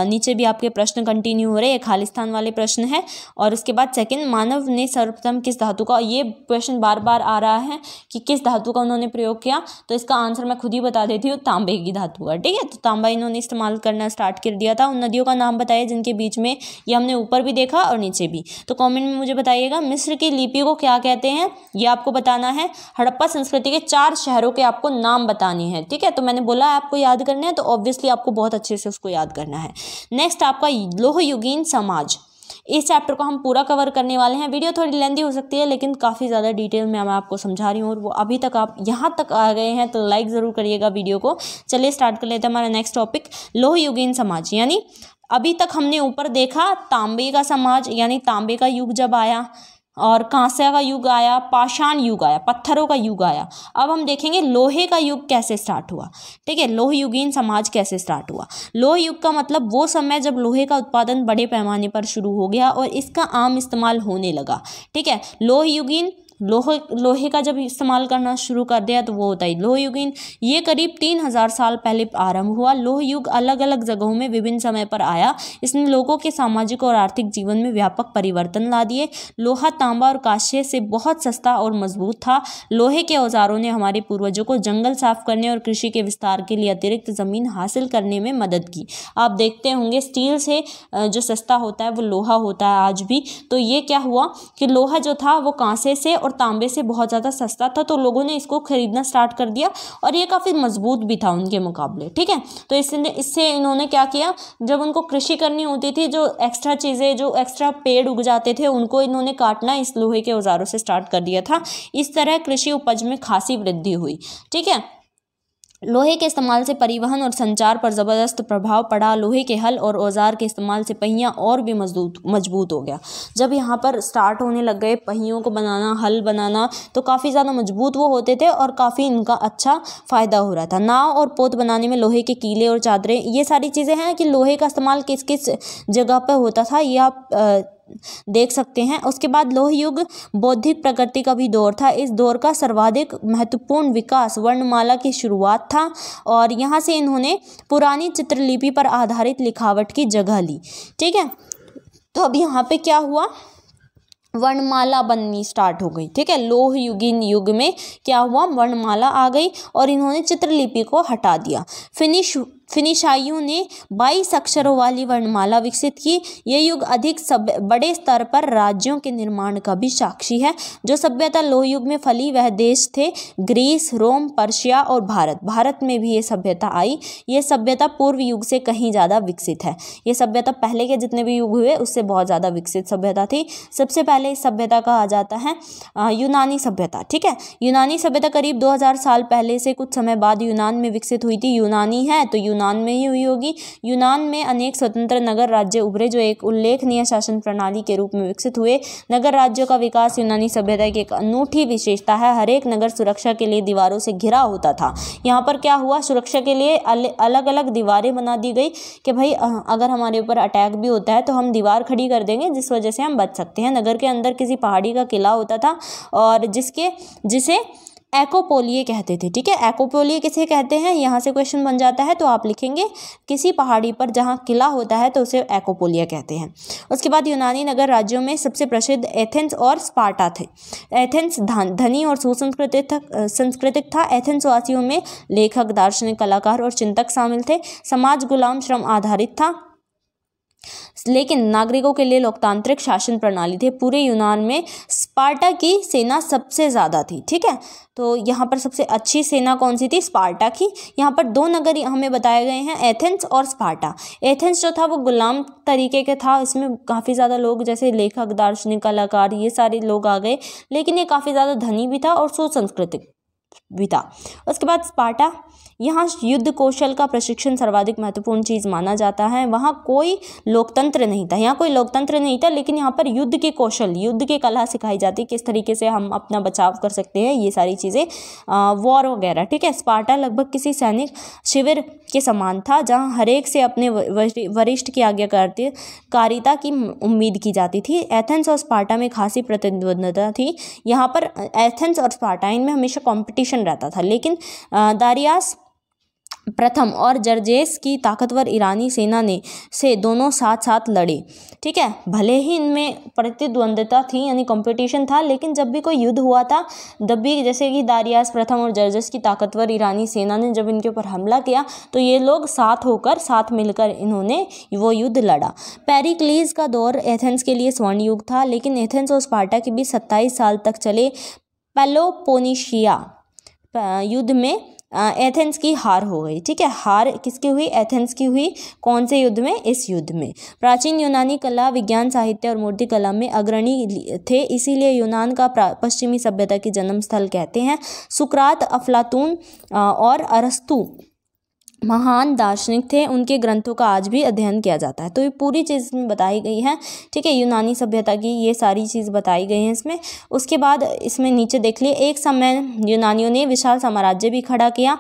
नीचे भी आपके प्रश्न कंटिन्यू हो रहे हैं खालिस्तान वाले प्रश्न है और उसके बाद सेकंड मानव ने सर्वप्रथम किस धातु का ये प्रश्न बार बार आ रहा है कि किस धातु का उन्होंने प्रयोग किया तो इसका आंसर मैं खुद ही बता देती हूँ तांबे की धातु का ठीक है तो तांबा इन्होंने इस्तेमाल करना स्टार्ट कर दिया था उन नदियों का नाम बताया जिनके बीच में ये हमने ऊपर भी देखा और नीचे भी तो कॉमेंट में मुझे बताइएगा मिस्र की लिपि को क्या कहते हैं ये आपको बताना है हड़प्पा संस्कृति के चार शहरों के आपको नाम बताने हैं ठीक है तो मैंने बोला आपको याद करना है तो ऑब्वियसली आपको बहुत अच्छे से उसको याद करना है नेक्स्ट आपका लोह युगीन समाज इस चैप्टर को हम पूरा कवर करने वाले हैं वीडियो थोड़ी लेंदी हो सकती है लेकिन काफ़ी ज़्यादा डिटेल में मैं आपको समझा रही हूँ और वो अभी तक आप यहाँ तक आ गए हैं तो लाइक ज़रूर करिएगा वीडियो को चलिए स्टार्ट कर लेते हैं हमारा नेक्स्ट टॉपिक लोह युगीन समाज यानी अभी तक हमने ऊपर देखा तांबे का समाज यानी तांबे का युग जब आया और कांस्य का युग आया पाषाण युग आया पत्थरों का युग आया अब हम देखेंगे लोहे का युग कैसे स्टार्ट हुआ ठीक है लोह युगीन समाज कैसे स्टार्ट हुआ लोह युग का मतलब वो समय जब लोहे का उत्पादन बड़े पैमाने पर शुरू हो गया और इसका आम इस्तेमाल होने लगा ठीक है लोह युगीन लोहे लोहे का जब इस्तेमाल करना शुरू कर दिया तो वो होता है लोह इन ये करीब तीन हज़ार साल पहले आरंभ हुआ लोह युग अलग अलग जगहों में विभिन्न समय पर आया इसने लोगों के सामाजिक और आर्थिक जीवन में व्यापक परिवर्तन ला दिए लोहा तांबा और काश्य से बहुत सस्ता और मजबूत था लोहे के औजारों ने हमारे पूर्वजों को जंगल साफ करने और कृषि के विस्तार के लिए अतिरिक्त ज़मीन हासिल करने में मदद की आप देखते होंगे स्टील से जो सस्ता होता है वो लोहा होता है आज भी तो ये क्या हुआ कि लोहा जो था वो कांसे से और और तांबे से बहुत ज़्यादा सस्ता था तो लोगों ने इसको ख़रीदना स्टार्ट कर दिया और ये काफ़ी मजबूत भी था उनके मुकाबले ठीक है तो इसने इससे इन्होंने क्या किया जब उनको कृषि करनी होती थी जो एक्स्ट्रा चीज़ें जो एक्स्ट्रा पेड़ उग जाते थे उनको इन्होंने काटना इस लोहे के औजारों से स्टार्ट कर दिया था इस तरह कृषि उपज में खासी वृद्धि हुई ठीक है लोहे के इस्तेमाल से परिवहन और संचार पर ज़बरदस्त प्रभाव पड़ा लोहे के हल और औजार के इस्तेमाल से पहिया और भी मजबूत मजबूत हो गया जब यहाँ पर स्टार्ट होने लग गए पहियों को बनाना हल बनाना तो काफ़ी ज़्यादा मजबूत वो होते थे और काफ़ी इनका अच्छा फ़ायदा हो रहा था नाव और पोत बनाने में लोहे के कीले और चादरें ये सारी चीज़ें हैं कि लोहे का इस्तेमाल किस किस जगह पर होता था या देख सकते हैं उसके बाद लोह युग बौद्धिक प्रकृति का भी दौर था इस दौर का सर्वाधिक महत्वपूर्ण विकास वर्णमाला की शुरुआत था और यहाँ से इन्होंने पुरानी चित्रलिपि पर आधारित लिखावट की जगह ली ठीक है तो अब यहाँ पे क्या हुआ वर्णमाला बननी स्टार्ट हो गई ठीक है लोह युगिन युग में क्या हुआ वर्णमाला आ गई और इन्होंने चित्रलिपि को हटा दिया फिनिश फिनिशाइयों ने बाईस अक्षरों वाली वर्णमाला विकसित की ये युग अधिक सब बड़े स्तर पर राज्यों के निर्माण का भी साक्षी है जो सभ्यता लोह युग में फली वह देश थे ग्रीस रोम पर्शिया और भारत भारत में भी ये सभ्यता आई ये सभ्यता पूर्व युग से कहीं ज़्यादा विकसित है ये सभ्यता पहले के जितने भी युग हुए उससे बहुत ज़्यादा विकसित सभ्यता थी सबसे पहले इस सभ्यता कहा जाता है यूनानी सभ्यता ठीक है यूनानी सभ्यता करीब दो साल पहले से कुछ समय बाद यूनान में विकसित हुई थी यूनानी है तो यूनान में ही हुई होगी यूनान में अनेक स्वतंत्र नगर राज्य उभरे जो एक उल्लेखनीय शासन प्रणाली के रूप में विकसित हुए नगर राज्यों का विकास यूनानी सभ्यता की एक अनूठी विशेषता है हर एक नगर सुरक्षा के लिए दीवारों से घिरा होता था यहाँ पर क्या हुआ सुरक्षा के लिए अलग अलग दीवारें बना दी गई कि भाई अगर हमारे ऊपर अटैक भी होता है तो हम दीवार खड़ी कर देंगे जिस वजह से हम बच सकते हैं नगर के अंदर किसी पहाड़ी का किला होता था और जिसके जिसे एकोपोलिए कहते थे ठीक है एकोपोलिए किसे कहते हैं यहाँ से क्वेश्चन बन जाता है तो आप लिखेंगे किसी पहाड़ी पर जहाँ किला होता है तो उसे एकोपोलिया कहते हैं उसके बाद यूनानी नगर राज्यों में सबसे प्रसिद्ध एथेंस और स्पार्टा थे एथेंस धनी और सुसंस्कृतिक संस्कृतिक था एथेंस वासियों में लेखक दार्शनिक कलाकार और चिंतक शामिल थे समाज गुलाम श्रम आधारित था लेकिन नागरिकों के लिए लोकतांत्रिक शासन प्रणाली थी पूरे यूनान में स्पार्टा की सेना सबसे ज़्यादा थी ठीक है तो यहाँ पर सबसे अच्छी सेना कौन सी थी स्पार्टा की यहाँ पर दो नगर हमें बताए गए हैं एथेंस और स्पार्टा एथेंस जो था वो गुलाम तरीके के था इसमें काफ़ी ज़्यादा लोग जैसे लेखक दार्शनिक कलाकार ये सारे लोग आ गए लेकिन ये काफ़ी ज़्यादा धनी भी था और सुसंस्कृतिक बिता उसके बाद स्पार्टा यहाँ युद्ध कौशल का प्रशिक्षण सर्वाधिक महत्वपूर्ण चीज़ माना जाता है वहाँ कोई लोकतंत्र नहीं था यहाँ कोई लोकतंत्र नहीं था लेकिन यहाँ पर युद्ध के कौशल युद्ध की कला सिखाई जाती किस तरीके से हम अपना बचाव कर सकते हैं ये सारी चीज़ें वॉर वगैरह ठीक है स्पार्टा लगभग किसी सैनिक शिविर के समान था जहाँ हरेक से अपने वरिष्ठ की आज्ञा करते कारिता की उम्मीद की जाती थी एथेंस और स्पार्टा में खासी प्रतिद्वंदता थी यहाँ पर एथेंस और स्पार्टा इनमें हमेशा कॉम्पिटिव कंपटीशन रहता था लेकिन दारियास प्रथम और जर्जेस की ताकतवर ईरानी सेना ने से दोनों साथ साथ लड़े ठीक है भले ही इनमें प्रतिद्वंदता थी यानी कंपटीशन था लेकिन जब भी कोई युद्ध हुआ था तब भी जैसे कि दारियास प्रथम और जर्जेस की ताकतवर ईरानी सेना ने जब इनके ऊपर हमला किया तो ये लोग साथ होकर साथ मिलकर इन्होंने वो युद्ध लड़ा पेरिक्लीज का दौर एथेंस के लिए स्वर्ण युग था लेकिन एथेंस और स्पार्टा के बीच सत्ताईस साल तक चले पेलोपोनिशिया युद्ध में एथेंस की हार हो गई ठीक है हार किसकी हुई एथेंस की हुई कौन से युद्ध में इस युद्ध में प्राचीन यूनानी कला विज्ञान साहित्य और मूर्ति कला में अग्रणी थे इसीलिए यूनान का पश्चिमी सभ्यता की जन्म स्थल कहते हैं सुकरात अफलातून और अरस्तु महान दार्शनिक थे उनके ग्रंथों का आज भी अध्ययन किया जाता है तो ये पूरी चीज़ इसमें बताई गई है ठीक है यूनानी सभ्यता की ये सारी चीज़ बताई गई है इसमें उसके बाद इसमें नीचे देख लिए एक समय यूनानियों ने विशाल साम्राज्य भी खड़ा किया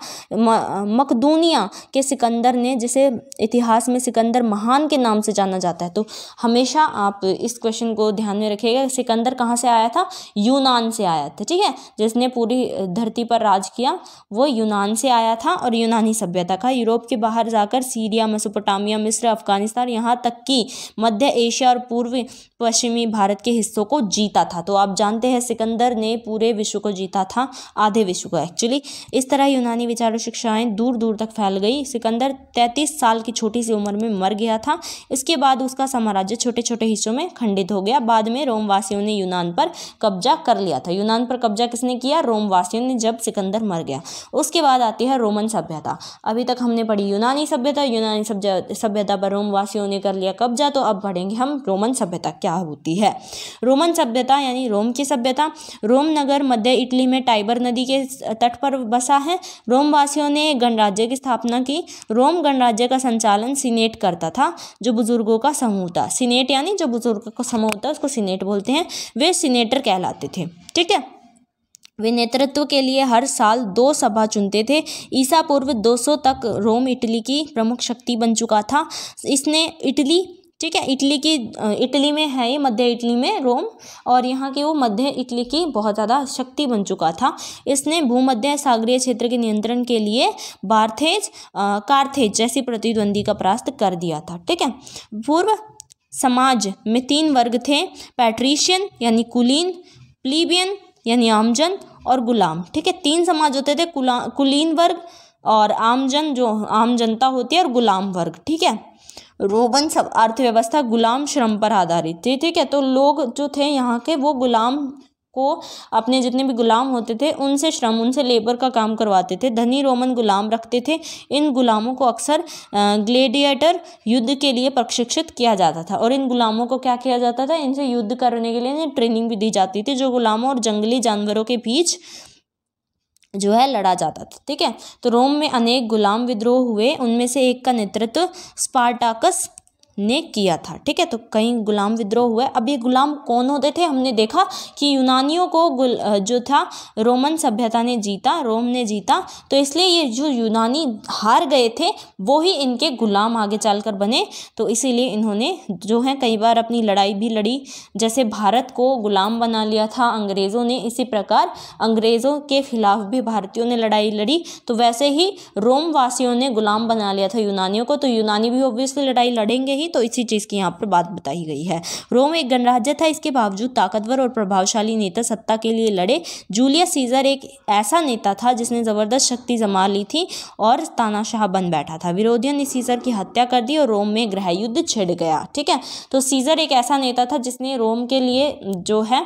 मकदूनिया के सिकंदर ने जिसे इतिहास में सिकंदर महान के नाम से जाना जाता है तो हमेशा आप इस क्वेश्चन को ध्यान में रखिएगा सिकंदर कहाँ से आया था यूनान से आया था ठीक है जिसने पूरी धरती पर राज किया वो यूनान से आया था और यूनानी सभ्यता का था यूरोप के बाहर जाकर सीरिया मेसोपोटामिया मिस्र अफगानिस्तान यहाँ तक कि मध्य एशिया और पूर्व पश्चिमी भारत के हिस्सों को जीता था तो आप जानते हैं सिकंदर ने पूरे विश्व को जीता था आधे विश्व को एक्चुअली इस तरह यूनानी विचार और शिक्षाएँ दूर दूर तक फैल गई सिकंदर तैंतीस साल की छोटी सी उम्र में मर गया था इसके बाद उसका साम्राज्य छोटे छोटे हिस्सों में खंडित हो गया बाद में रोमवासियों ने यूनान पर कब्जा कर लिया था यूनान पर कब्जा किसने किया रोमवासियों ने जब सिकंदर मर गया उसके बाद आती है रोमन सभ्यता अभी तक हमने पढ़ी यूनानी सभ्यता यूनानी सभ्यता पर रोम वासियों ने कर लिया कब्जा तो अब पढ़ेंगे हम रोमन सभ्यता क्या होती है रोमन सभ्यता यानी रोम की सभ्यता रोम नगर मध्य इटली में टाइबर नदी के तट पर बसा है रोम वासियों ने गणराज्य की स्थापना की रोम गणराज्य का संचालन सीनेट करता था जो बुजुर्गों का समूह था सीनेट यानी जो बुजुर्ग का समूह होता है उसको सीनेट बोलते हैं वे सीनेटर कहलाते थे ठीक है वे नेतृत्व के लिए हर साल दो सभा चुनते थे ईसा पूर्व 200 तक रोम इटली की प्रमुख शक्ति बन चुका था इसने इटली ठीक है इटली की इटली में है ये मध्य इटली में रोम और यहाँ की वो मध्य इटली की बहुत ज़्यादा शक्ति बन चुका था इसने भूमध्य सागरीय क्षेत्र के नियंत्रण के लिए बारथेज कार्थेज जैसी प्रतिद्वंदी का परास्त कर दिया था ठीक है पूर्व समाज में तीन वर्ग थे पैट्रिशियन यानी कुलीन प्लीबियन यानी आमजन और गुलाम ठीक है तीन समाज होते थे कुला कुलीन वर्ग और आमजन जो आम जनता होती है और गुलाम वर्ग ठीक है रोबन सब अर्थव्यवस्था गुलाम श्रम पर आधारित थी ठीक है तो लोग जो थे यहाँ के वो गुलाम को अपने जितने भी गुलाम होते थे उनसे श्रम उनसे लेबर का काम करवाते थे धनी रोमन गुलाम रखते थे इन गुलामों को अक्सर ग्लेडिएटर युद्ध के लिए प्रशिक्षित किया जाता था और इन गुलामों को क्या किया जाता था इनसे युद्ध करने के लिए ट्रेनिंग भी दी जाती थी जो गुलामों और जंगली जानवरों के बीच जो है लड़ा जाता था ठीक है तो रोम में अनेक गुलाम विद्रोह हुए उनमें से एक का नेतृत्व स्पार्टाकस ने किया था ठीक है तो कई गुलाम विद्रोह हुए अब ये गुलाम कौन होते थे हमने देखा कि यूनानियों को जो था रोमन सभ्यता ने जीता रोम ने जीता तो इसलिए ये जो यूनानी हार गए थे वो ही इनके गुलाम आगे चलकर बने तो इसीलिए इन्होंने जो है कई बार अपनी लड़ाई भी लड़ी जैसे भारत को गुलाम बना लिया था अंग्रेज़ों ने इसी प्रकार अंग्रेज़ों के खिलाफ भी भारतीयों ने लड़ाई लड़ी तो वैसे ही रोम वासियों ने गुलाम बना लिया था यूनानियों को तो यूनानी भी ऑब्वियसली लड़ाई लड़ेंगे ही तो इसी चीज़ की यहाँ पर बात बताई गई है रोम एक गणराज्य था इसके बावजूद ताकतवर और प्रभावशाली नेता सत्ता के लिए लड़े जूलियस सीजर एक ऐसा नेता था जिसने ज़बरदस्त शक्ति जमा ली थी और तानाशाह बन बैठा था विरोधियों ने सीजर की हत्या कर दी और रोम में गृह युद्ध छिड़ गया ठीक है तो सीजर एक ऐसा नेता था जिसने रोम के लिए जो है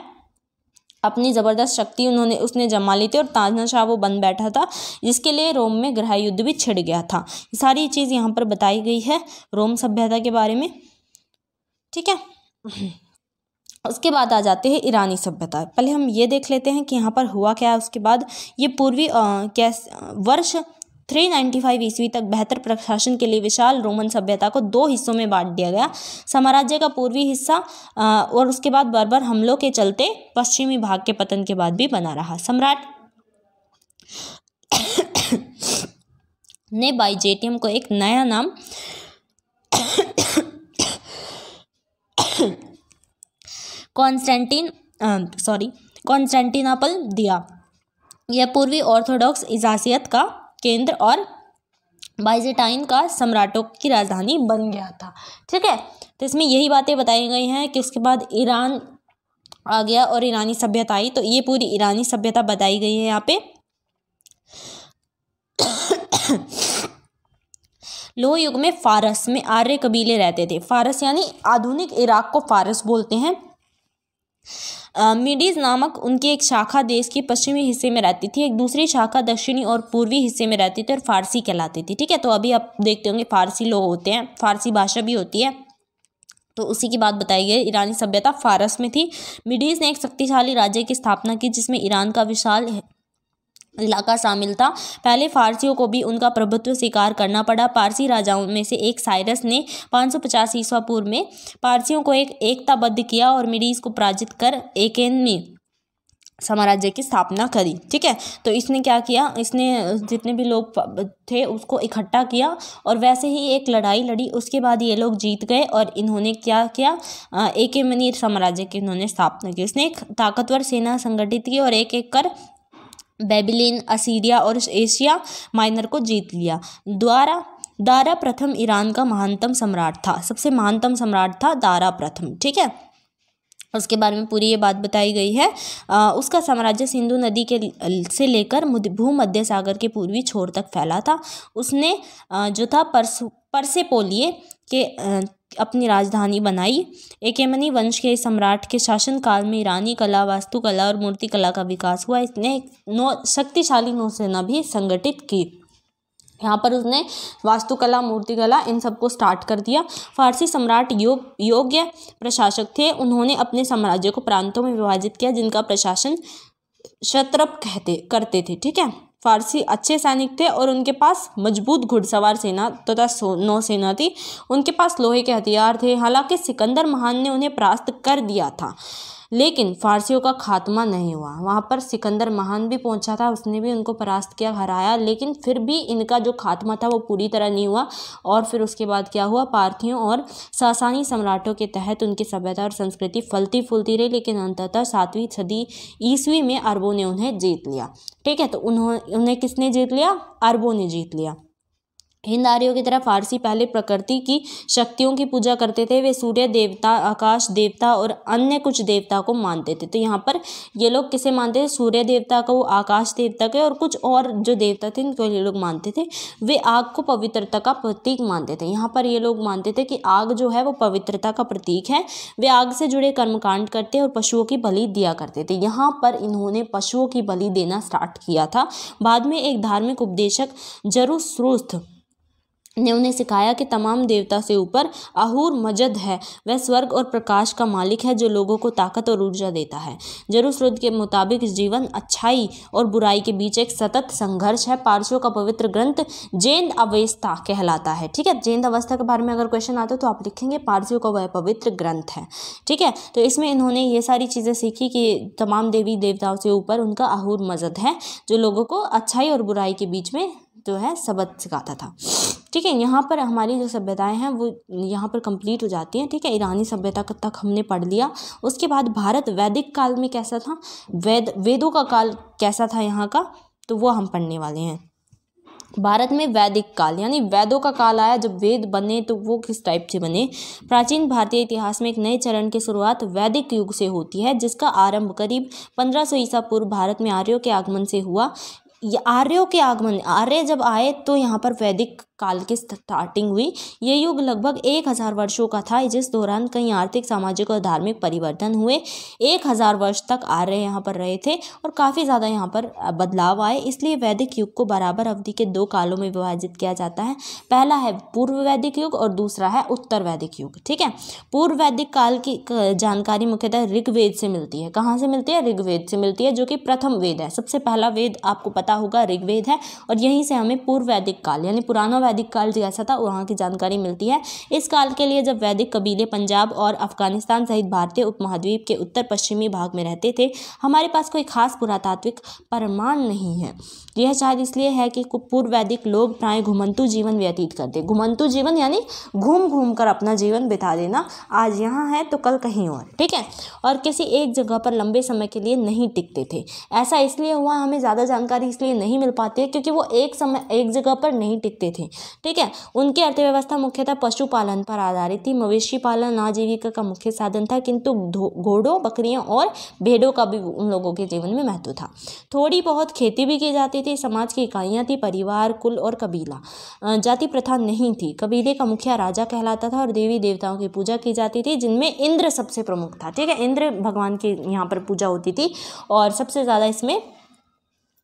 अपनी ज़बरदस्त शक्ति उन्होंने उसने जमा ली थी और ताजना शाह वो बन बैठा था जिसके लिए रोम में ग्रह युद्ध भी छिड़ गया था सारी चीज़ यहाँ पर बताई गई है रोम सभ्यता के बारे में ठीक है उसके बाद आ जाते हैं ईरानी सभ्यता पहले हम ये देख लेते हैं कि यहाँ पर हुआ क्या है उसके बाद ये पूर्वी कैस वर्ष 395 ईस्वी तक बेहतर प्रशासन के लिए विशाल रोमन सभ्यता को दो हिस्सों में बांट दिया गया साम्राज्य का पूर्वी हिस्सा और उसके बाद बर्बर हमलों के चलते पश्चिमी भाग के पतन के बाद भी बना रहा सम्राट ने बाइजेटियम को एक नया नाम कॉन्स्टेंटिन सॉरी कॉन्स्टेंटिनापल दिया यह पूर्वी ऑर्थोडॉक्स इजासियत का केंद्र और बाइजेटाइन का सम्राटों की राजधानी बन गया था ठीक है तो इसमें यही बातें बताई गई हैं कि उसके बाद ईरान आ गया और ईरानी सभ्यता आई तो ये पूरी ईरानी सभ्यता बताई गई है यहाँ पे लोह युग में फारस में आर्य कबीले रहते थे फारस यानी आधुनिक इराक को फारस बोलते हैं मिडीज नामक उनकी एक शाखा देश के पश्चिमी हिस्से में रहती थी एक दूसरी शाखा दक्षिणी और पूर्वी हिस्से में रहती थी और फारसी कहलाती थी ठीक है तो अभी आप देखते होंगे फारसी लोग होते हैं फारसी भाषा भी होती है तो उसी की बात बताई गई ईरानी सभ्यता फारस में थी मिडीज ने एक शक्तिशाली राज्य की स्थापना की जिसमें ईरान का विशाल इलाका शामिल था पहले फारसियों को भी उनका प्रभुत्व स्वीकार करना पड़ा पारसी राजाओं में से एक साइरस ने पाँच सौ पचास ईस्वा पूर्व में पारसियों को एक एकताबद्ध किया और मिडीज को पराजित कर एक में साम्राज्य की स्थापना करी ठीक है तो इसने क्या किया इसने जितने भी लोग थे उसको इकट्ठा किया और वैसे ही एक लड़ाई लड़ी उसके बाद ये लोग जीत गए और इन्होंने क्या किया एक मनीर साम्राज्य की इन्होंने स्थापना की इसने एक ताकतवर सेना संगठित की और एक एक कर बेबिलिन असीरिया और एशिया माइनर को जीत लिया द्वारा दारा प्रथम ईरान का महानतम सम्राट था सबसे महानतम सम्राट था दारा प्रथम ठीक है उसके बारे में पूरी ये बात बताई गई है आ, उसका साम्राज्य सिंधु नदी के से लेकर भूमध्य सागर के पूर्वी छोर तक फैला था उसने आ, जो था परस परसेपोलिए के अपनी राजधानी बनाई एकेमनी वंश के सम्राट के शासनकाल में ईरानी कला वास्तुकला और कला का विकास हुआ इसने नौ शक्तिशाली नौसेना भी संगठित की यहाँ पर उसने वास्तुकला मूर्तिकला इन सबको स्टार्ट कर दिया फारसी सम्राट योग योग्य प्रशासक थे उन्होंने अपने साम्राज्य को प्रांतों में विभाजित किया जिनका प्रशासन शत्रप कहते करते थे ठीक है फारसी अच्छे सैनिक थे और उनके पास मजबूत घुड़सवार सेना तथा तो नौसेना थी उनके पास लोहे के हथियार थे हालांकि सिकंदर महान ने उन्हें परास्त कर दिया था लेकिन फारसियों का खात्मा नहीं हुआ वहाँ पर सिकंदर महान भी पहुँचा था उसने भी उनको परास्त किया हराया लेकिन फिर भी इनका जो खात्मा था वो पूरी तरह नहीं हुआ और फिर उसके बाद क्या हुआ पार्थियों और सासानी सम्राटों के तहत उनकी सभ्यता और संस्कृति फलती फूलती रही लेकिन अंततः सातवीं सदी ईस्वी में अरबों ने उन्हें जीत लिया ठीक है तो उन्होंने उन्हें किसने जीत लिया अरबों ने जीत लिया हिंद आर्यों की तरह फारसी पहले प्रकृति की शक्तियों की पूजा करते थे वे सूर्य देवता आकाश देवता और अन्य कुछ देवता को मानते थे तो यहाँ पर ये लोग किसे मानते थे सूर्य देवता को आकाश देवता के और कुछ और जो देवता थे इनको ये लोग मानते थे वे आग को पवित्रता का प्रतीक मानते थे यहाँ पर ये लोग मानते थे कि आग जो है वो पवित्रता का प्रतीक है वे आग से जुड़े कर्मकांड करते और पशुओं की बलि दिया करते थे यहाँ पर इन्होंने पशुओं की बलि देना स्टार्ट किया था बाद में एक धार्मिक उपदेशक जरूर ने उन्हें सिखाया कि तमाम देवता से ऊपर आहूर मजद है वह स्वर्ग और प्रकाश का मालिक है जो लोगों को ताकत और ऊर्जा देता है जरूस्रुद के मुताबिक जीवन अच्छाई और बुराई के बीच एक सतत संघर्ष है पार्शों का पवित्र ग्रंथ जैन अवस्था कहलाता है ठीक है जैन अवस्था के बारे में अगर क्वेश्चन आता है तो आप लिखेंगे पारसियों का वह पवित्र ग्रंथ है ठीक है तो इसमें इन्होंने ये सारी चीज़ें सीखी कि तमाम देवी देवताओं से ऊपर उनका आहूर मजद है जो लोगों को अच्छाई और बुराई के बीच में जो है सबक सिखाता था ठीक है यहाँ पर हमारी जो सभ्यताएँ हैं वो यहाँ पर कंप्लीट हो जाती हैं ठीक है ईरानी सभ्यता तक हमने पढ़ लिया उसके बाद भारत वैदिक काल में कैसा था वेद वेदों का काल कैसा था यहाँ का तो वो हम पढ़ने वाले हैं भारत में वैदिक काल यानी वैदों का काल आया जब वेद बने तो वो किस टाइप से बने प्राचीन भारतीय इतिहास में एक नए चरण की शुरुआत वैदिक युग से होती है जिसका आरंभ करीब 1500 सौ ईसा पूर्व भारत में आर्यों के आगमन से हुआ आर्यों के आगमन आर्य जब आए तो यहाँ पर वैदिक काल की स्टार्टिंग हुई ये युग लगभग एक हज़ार वर्षों का था जिस दौरान कई आर्थिक सामाजिक और धार्मिक परिवर्तन हुए एक हज़ार वर्ष तक आर्य यहाँ पर रहे थे और काफ़ी ज़्यादा यहाँ पर बदलाव आए इसलिए वैदिक युग को बराबर अवधि के दो कालों में विभाजित किया जाता है पहला है पूर्व वैदिक युग और दूसरा है उत्तर वैदिक युग ठीक है पूर्व वैदिक काल की जानकारी मुख्यतः ऋग्वेद से मिलती है कहाँ से मिलती है ऋग्वेद से मिलती है जो कि प्रथम वेद है सबसे पहला वेद आपको पता होगा ऋग्वेद है और यहीं से हमें पूर्व वैदिक काल यानी पुराना वैदिक काल जैसा था वहाँ की जानकारी मिलती है इस काल के लिए जब वैदिक कबीले पंजाब और अफगानिस्तान सहित भारतीय उपमहाद्वीप के उत्तर पश्चिमी भाग में रहते थे हमारे पास कोई खास पुरातात्विक प्रमाण नहीं है यह शायद इसलिए है कि पूर्व वैदिक लोग प्राय घुमंतु जीवन व्यतीत करते घुमंतु जीवन यानी घूम घूम कर अपना जीवन बिता देना आज यहाँ है तो कल कहीं और ठीक है और किसी एक जगह पर लंबे समय के लिए नहीं टिकते थे ऐसा इसलिए हुआ हमें ज़्यादा जानकारी इसलिए नहीं मिल पाती है क्योंकि वो एक समय एक जगह पर नहीं टिकते थे ठीक है उनकी अर्थव्यवस्था मुख्यतः पशुपालन पर आधारित थी मवेशी पालन आजीविका का मुख्य साधन था किंतु घोड़ों बकरियों और भेड़ों का भी उन लोगों के जीवन में महत्व था थोड़ी बहुत खेती भी की जाती थे समाज की इकाइयाँ थी परिवार कुल और कबीला जाति प्रथा नहीं थी कबीले का मुखिया राजा कहलाता था और देवी देवताओं की पूजा की जाती थी जिनमें इंद्र सबसे प्रमुख था ठीक है इंद्र भगवान की यहाँ पर पूजा होती थी और सबसे ज़्यादा इसमें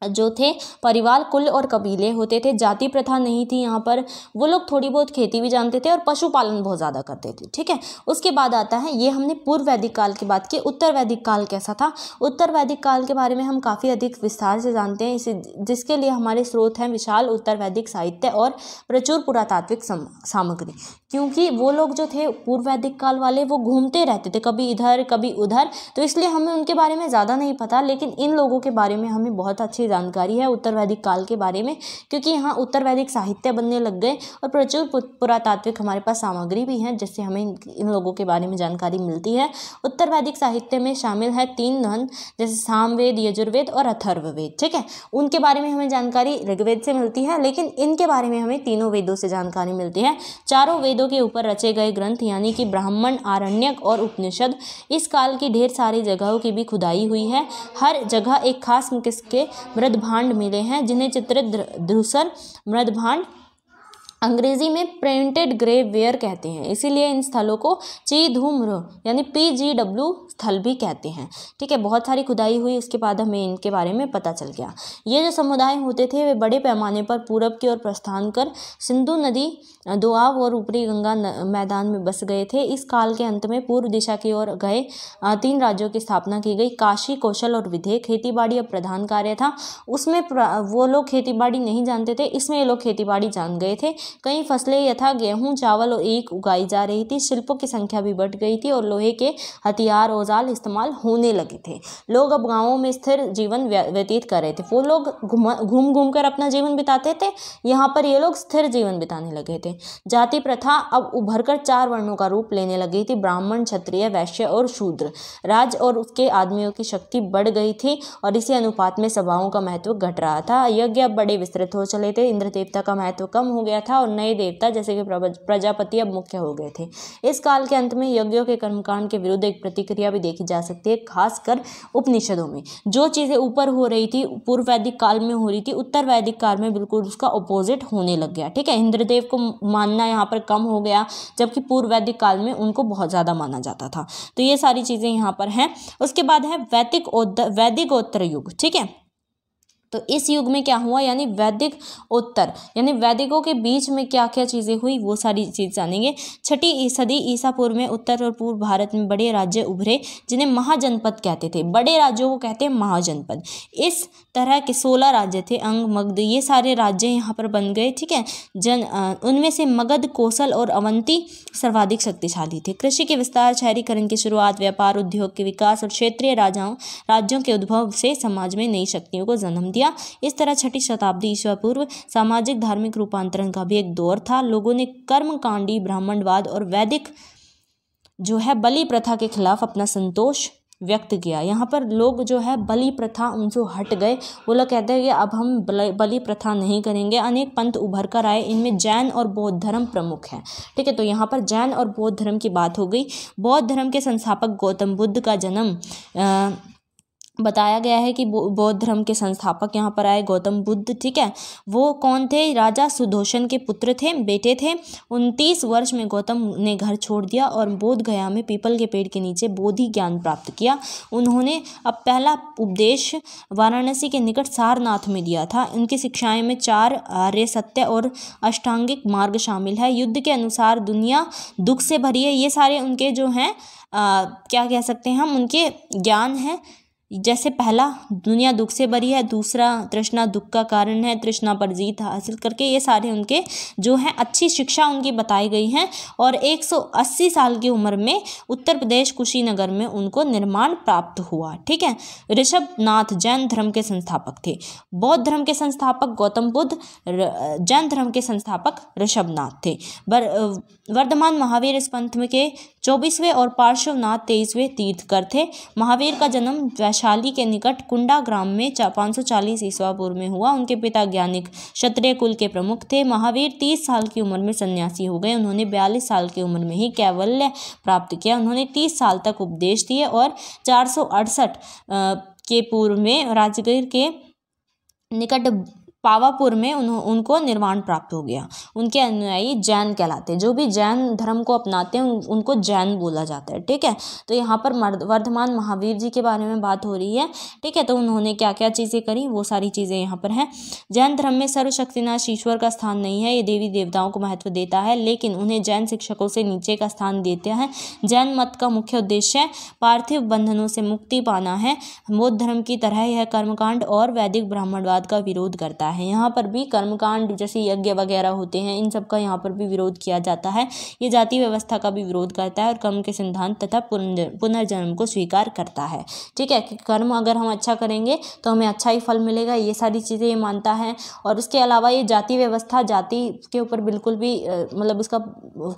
जो थे परिवार कुल और कबीले होते थे जाति प्रथा नहीं थी यहाँ पर वो लोग थोड़ी बहुत खेती भी जानते थे और पशुपालन बहुत ज़्यादा करते थे ठीक है उसके बाद आता है ये हमने पूर्व वैदिक काल की बात की उत्तर वैदिक काल कैसा था उत्तर वैदिक काल के बारे में हम काफ़ी अधिक विस्तार से जानते हैं इसे जिसके लिए हमारे स्रोत हैं विशाल उत्तर वैदिक साहित्य और प्रचुर पुरातात्विक सामग्री क्योंकि वो लोग जो थे पूर्व वैदिक काल वाले वो घूमते रहते थे कभी इधर कभी उधर तो इसलिए हमें उनके बारे में ज़्यादा नहीं पता लेकिन इन लोगों के बारे में हमें बहुत अच्छी जानकारी है उत्तर वैदिक काल के बारे में क्योंकि यहाँ उत्तर वैदिक साहित्य बनने लग गए और प्रचुर पुरातात्विक हमारे पास सामग्री भी है जिससे हमें इन लोगों के बारे में जानकारी मिलती है उत्तर वैदिक साहित्य में शामिल है तीन धन जैसे सामवेद यजुर्वेद और अथर्ववेद ठीक है उनके बारे में हमें जानकारी ऋग्वेद से मिलती है लेकिन इनके बारे में हमें तीनों वेदों से जानकारी मिलती है चारों वेदों के ऊपर रचे गए ग्रंथ यानी कि ब्राह्मण आरण्यक और उपनिषद इस काल की ढेर सारी जगहों की भी खुदाई हुई है हर जगह एक खास किस्म के मृदभांड मिले हैं जिन्हें चित्रित धूसर मृदभांड अंग्रेजी में प्रिंटेड ग्रेवेयर वेयर कहते हैं इसीलिए इन स्थलों को ची धूम्र यानी पी जी डब्ल्यू स्थल भी कहते हैं ठीक है बहुत सारी खुदाई हुई इसके बाद हमें इनके बारे में पता चल गया ये जो समुदाय होते थे वे बड़े पैमाने पर पूरब की ओर प्रस्थान कर सिंधु नदी दोआब और ऊपरी गंगा मैदान में बस गए थे इस काल के अंत में पूर्व दिशा की ओर गए तीन राज्यों की स्थापना की गई काशी कौशल और विधेय खेती अब प्रधान कार्य था उसमें वो लोग खेती नहीं जानते थे इसमें ये लोग खेती जान गए थे कई फसलें यथा गेहूँ चावल और एक उगाई जा रही थी शिल्पों की संख्या भी बढ़ गई थी और लोहे के हथियार और औजार इस्तेमाल होने लगे थे लोग अब गाँवों में स्थिर जीवन व्यतीत कर रहे थे वो लोग घूम घूम कर अपना जीवन बिताते थे यहाँ पर ये लोग स्थिर जीवन बिताने लगे थे जाति प्रथा अब उभर कर चार वर्णों का रूप लेने लगी थी ब्राह्मण क्षत्रिय वैश्य और शूद्र राज और उसके आदमियों की शक्ति बढ़ गई थी और इसी अनुपात में सभाओं का महत्व घट रहा था यज्ञ अब बड़े विस्तृत हो चले थे इंद्र देवता का महत्व कम हो गया था और नए देवता जैसे कि प्रजापति अब मुख्य हो गए थे इस काल के अंत में यज्ञों के कर्मकांड के विरुद्ध एक प्रतिक्रिया भी भी देखी जा सकती है खासकर उपनिषदों में जो चीज़ें ऊपर हो रही थी पूर्व वैदिक काल में हो रही थी उत्तर वैदिक काल में बिल्कुल उसका अपोजिट होने लग गया ठीक है इंद्रदेव को मानना यहाँ पर कम हो गया जबकि पूर्व वैदिक काल में उनको बहुत ज़्यादा माना जाता था तो ये सारी चीज़ें यहाँ पर हैं उसके बाद है वैदिक वैदिकोत्तर युग ठीक है तो इस युग में क्या हुआ यानी वैदिक उत्तर यानी वैदिकों के बीच में क्या क्या चीज़ें हुई वो सारी चीज़ जानेंगे छठी सदी ईसा पूर्व में उत्तर और पूर्व भारत में बड़े राज्य उभरे जिन्हें महाजनपद कहते थे बड़े राज्यों को कहते हैं महाजनपद इस तरह के सोलह राज्य थे अंग मगध ये सारे राज्य यहाँ पर बन गए ठीक है जन उनमें से मगध कौशल और अवंती सर्वाधिक शक्तिशाली थे कृषि के विस्तार शहरीकरण की शुरुआत व्यापार उद्योग के विकास और क्षेत्रीय राजाओं राज्यों के उद्भव से समाज में नई शक्तियों को जन्म दिया दिया इस तरह छठी शताब्दी ईस्वा पूर्व सामाजिक धार्मिक रूपांतरण का भी एक दौर था लोगों ने कर्म कांडी ब्राह्मणवाद और वैदिक जो है बलि प्रथा के खिलाफ अपना संतोष व्यक्त किया यहाँ पर लोग जो है बलि प्रथा उनसे हट गए वो लोग कहते हैं कि अब हम बलि प्रथा नहीं करेंगे अनेक पंथ उभर कर आए इनमें जैन और बौद्ध धर्म प्रमुख हैं ठीक है तो यहाँ पर जैन और बौद्ध धर्म की बात हो गई बौद्ध धर्म के संस्थापक गौतम बुद्ध का जन्म आ, बताया गया है कि बौद्ध धर्म के संस्थापक यहाँ पर आए गौतम बुद्ध ठीक है वो कौन थे राजा सुदोषण के पुत्र थे बेटे थे उनतीस वर्ष में गौतम ने घर छोड़ दिया और बोध गया में पीपल के पेड़ के नीचे बोधि ज्ञान प्राप्त किया उन्होंने अब पहला उपदेश वाराणसी के निकट सारनाथ में दिया था उनकी शिक्षाएं में चार आर्य सत्य और अष्टांगिक मार्ग शामिल है युद्ध के अनुसार दुनिया दुख से भरी है ये सारे उनके जो हैं क्या कह सकते हैं हम उनके ज्ञान हैं जैसे पहला दुनिया दुख से भरी है दूसरा तृष्णा दुख का कारण है तृष्णा पर जीत हासिल करके ये सारे उनके जो हैं अच्छी शिक्षा उनकी बताई गई हैं और 180 साल की उम्र में उत्तर प्रदेश कुशीनगर में उनको निर्माण प्राप्त हुआ ठीक है ऋषभ नाथ जैन धर्म के संस्थापक थे बौद्ध धर्म के संस्थापक गौतम बुद्ध जैन धर्म के संस्थापक ऋषभनाथ थे बर वर्धमान महावीर इस पंथ में के चौबीसवें और पार्श्वनाथ तेईसवें तीर्थकर थे महावीर का जन्म वैशाली के निकट कुंडा ग्राम में पाँच सौ चालीस ईस्वापुर में हुआ उनके पिता ज्ञानिक क्षत्रिय कुल के प्रमुख थे महावीर तीस साल की उम्र में सन्यासी हो गए उन्होंने बयालीस साल की उम्र में ही कैवल्य प्राप्त किया उन्होंने तीस साल तक उपदेश दिए और चार के पूर्व में राजगीर के निकट पावापुर में उन, उनको निर्वाण प्राप्त हो गया उनके अनुयायी जैन कहलाते हैं जो भी जैन धर्म को अपनाते हैं उन, उनको जैन बोला जाता है ठीक है तो यहाँ पर मर्द वर्धमान महावीर जी के बारे में बात हो रही है ठीक है तो उन्होंने क्या क्या चीज़ें करी वो सारी चीज़ें यहाँ पर हैं जैन धर्म में सर्वशक्तिनाश ईश्वर का स्थान नहीं है ये देवी देवताओं को महत्व देता है लेकिन उन्हें जैन शिक्षकों से नीचे का स्थान देते हैं जैन मत का मुख्य उद्देश्य पार्थिव बंधनों से मुक्ति पाना है बौद्ध धर्म की तरह यह कर्मकांड और वैदिक ब्राह्मणवाद का विरोध करता है है यहाँ पर भी कर्मकांड जैसे यज्ञ वगैरह होते हैं इन सब का यहाँ पर भी विरोध किया जाता है ये जाति व्यवस्था का भी विरोध करता है और कर्म के सिद्धांत तथा पुनर्जन्म को स्वीकार करता है ठीक है कि कर्म अगर हम अच्छा करेंगे तो हमें अच्छा ही फल मिलेगा ये सारी चीज़ें ये मानता है और उसके अलावा ये जाति व्यवस्था जाति के ऊपर बिल्कुल भी मतलब उसका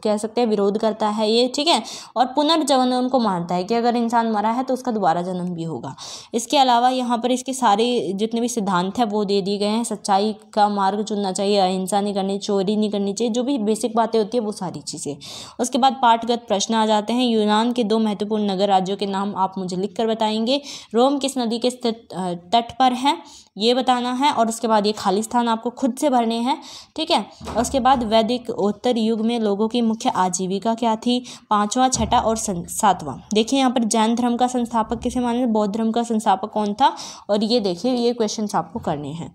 कह सकते हैं विरोध करता है ये ठीक है और पुनर्जन्म को मानता है कि अगर इंसान मरा है तो उसका दोबारा जन्म भी होगा इसके अलावा यहाँ पर इसके सारे जितने भी सिद्धांत हैं वो दे दिए गए हैं सच्चाई का मार्ग चुनना चाहिए अहिंसा नहीं करनी चोरी नहीं करनी चाहिए जो भी बेसिक बातें होती है वो सारी चीज़ें उसके बाद पाठगत प्रश्न आ जाते हैं यूनान के दो महत्वपूर्ण नगर राज्यों के नाम आप मुझे लिख कर बताएंगे रोम किस नदी के तट पर है ये बताना है और उसके बाद ये खाली स्थान आपको खुद से भरने हैं ठीक है उसके बाद वैदिक उत्तर युग में लोगों की मुख्य आजीविका क्या थी पाँचवा छठा और सातवां देखिए यहाँ पर जैन धर्म का संस्थापक किसे माने बौद्ध धर्म का संस्थापक कौन था और ये देखिए ये क्वेश्चन आपको करने हैं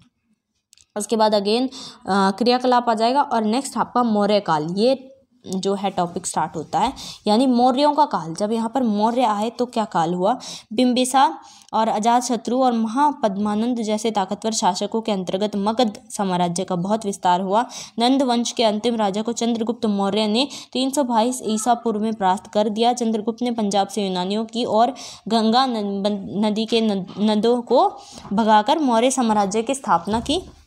उसके बाद अगेन क्रियाकलाप आ जाएगा और नेक्स्ट आपका मौर्य काल ये जो है टॉपिक स्टार्ट होता है यानी मौर्यों का काल जब यहाँ पर मौर्य आए तो क्या काल हुआ बिम्बिसा और अजात शत्रु और महापद्मानंद जैसे ताकतवर शासकों के अंतर्गत मगध साम्राज्य का बहुत विस्तार हुआ नंद वंश के अंतिम राजा को चंद्रगुप्त मौर्य ने तीन सौ बाईस ईसा पूर्व में प्राप्त कर दिया चंद्रगुप्त ने पंजाब से यूनानियों की और गंगा नदी के नदों को भगाकर मौर्य साम्राज्य की स्थापना की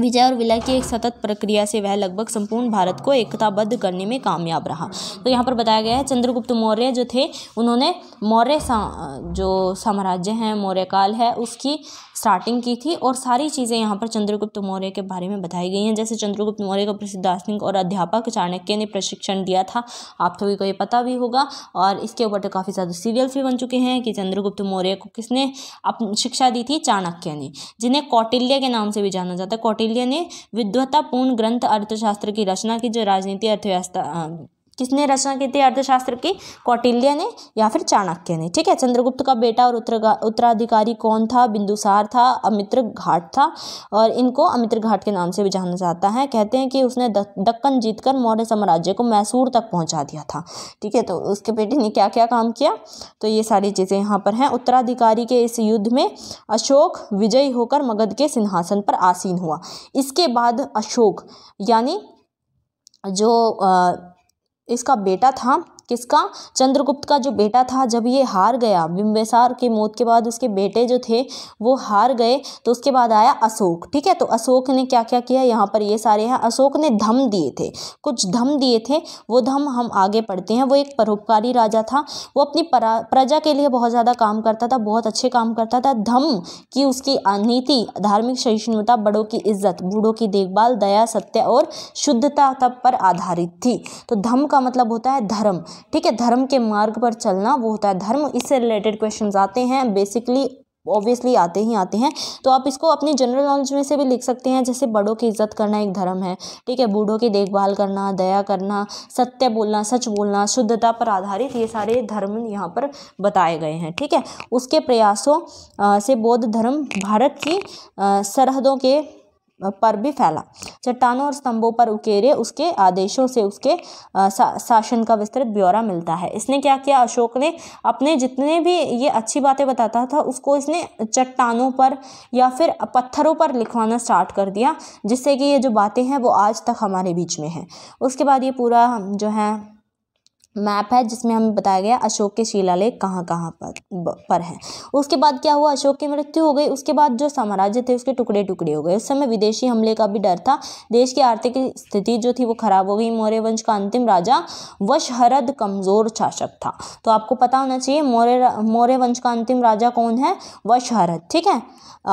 विजय और विलय की एक सतत प्रक्रिया से वह लगभग संपूर्ण भारत को एकताबद्ध करने में कामयाब रहा तो यहाँ पर बताया गया है चंद्रगुप्त मौर्य जो थे उन्होंने मौर्य सा, जो साम्राज्य है मौर्य काल है उसकी स्टार्टिंग की थी और सारी चीज़ें यहाँ पर चंद्रगुप्त मौर्य के बारे में बताई गई हैं जैसे चंद्रगुप्त मौर्य को प्रसिद्ध दार्शनिक और अध्यापक चाणक्य ने प्रशिक्षण दिया था आप सभी को ये पता भी होगा और इसके ऊपर तो काफ़ी ज़्यादा सीरियल्स भी बन चुके हैं कि चंद्रगुप्त मौर्य को किसने अपनी शिक्षा दी थी चाणक्य ने जिन्हें कौटिल्य के नाम से भी जाना जाता है कौटिल्य ने विद्वतापूर्ण ग्रंथ अर्थशास्त्र की रचना की जो राजनीति अर्थव्यवस्था किसने रचना की थी अर्थशास्त्र की कौटिल्य ने या फिर चाणक्य ने ठीक है चंद्रगुप्त का बेटा और उत्तराधिकारी कौन था बिंदुसार था अमित्र घाट था और इनको अमित्र घाट के नाम से भी जाना जाता है कहते हैं कि उसने दक्कन जीतकर मौर्य साम्राज्य को मैसूर तक पहुंचा दिया था ठीक है तो उसके बेटे ने क्या क्या काम किया तो ये सारी चीज़ें यहाँ पर हैं उत्तराधिकारी के इस युद्ध में अशोक विजयी होकर मगध के सिंहासन पर आसीन हुआ इसके बाद अशोक यानी जो आ, इसका बेटा था किसका चंद्रगुप्त का जो बेटा था जब ये हार गया बिम्बेसार की मौत के बाद उसके बेटे जो थे वो हार गए तो उसके बाद आया अशोक ठीक है तो अशोक ने क्या क्या किया यहाँ पर ये सारे हैं अशोक ने धम दिए थे कुछ धम दिए थे वो धम हम आगे पढ़ते हैं वो एक परोपकारी राजा था वो अपनी प्रजा के लिए बहुत ज़्यादा काम करता था बहुत अच्छे काम करता था धम की उसकी नीति धार्मिक सहिष्णुता बड़ों की इज्जत बूढ़ों की देखभाल दया सत्य और शुद्धता तब पर आधारित थी तो धम का मतलब होता है धर्म ठीक है धर्म के मार्ग पर चलना वो होता है धर्म इससे रिलेटेड क्वेश्चन आते हैं बेसिकली ऑब्वियसली आते ही आते हैं तो आप इसको अपनी जनरल नॉलेज में से भी लिख सकते हैं जैसे बड़ों की इज्जत करना एक धर्म है ठीक है बूढ़ों की देखभाल करना दया करना सत्य बोलना सच बोलना शुद्धता पर आधारित ये सारे धर्म यहाँ पर बताए गए हैं ठीक है उसके प्रयासों से बौद्ध धर्म भारत की सरहदों के पर भी फैला चट्टानों और स्तंभों पर उकेरे उसके आदेशों से उसके सा, शासन का विस्तृत ब्यौरा मिलता है इसने क्या किया अशोक ने अपने जितने भी ये अच्छी बातें बताता था उसको इसने चट्टानों पर या फिर पत्थरों पर लिखवाना स्टार्ट कर दिया जिससे कि ये जो बातें हैं वो आज तक हमारे बीच में हैं उसके बाद ये पूरा जो है मैप है जिसमें हमें बताया गया अशोक के शिलालेख कहाँ कहाँ पर पर हैं उसके बाद क्या हुआ अशोक की मृत्यु हो गई उसके बाद जो साम्राज्य थे उसके टुकड़े टुकड़े हो गए उस समय विदेशी हमले का भी डर था देश की आर्थिक स्थिति जो थी वो खराब हो गई मौर्य वंश का अंतिम राजा वशहरद कमज़ोर शासक था तो आपको पता होना चाहिए मौर्य मौर्य वंश का अंतिम राजा कौन है वशहरद ठीक है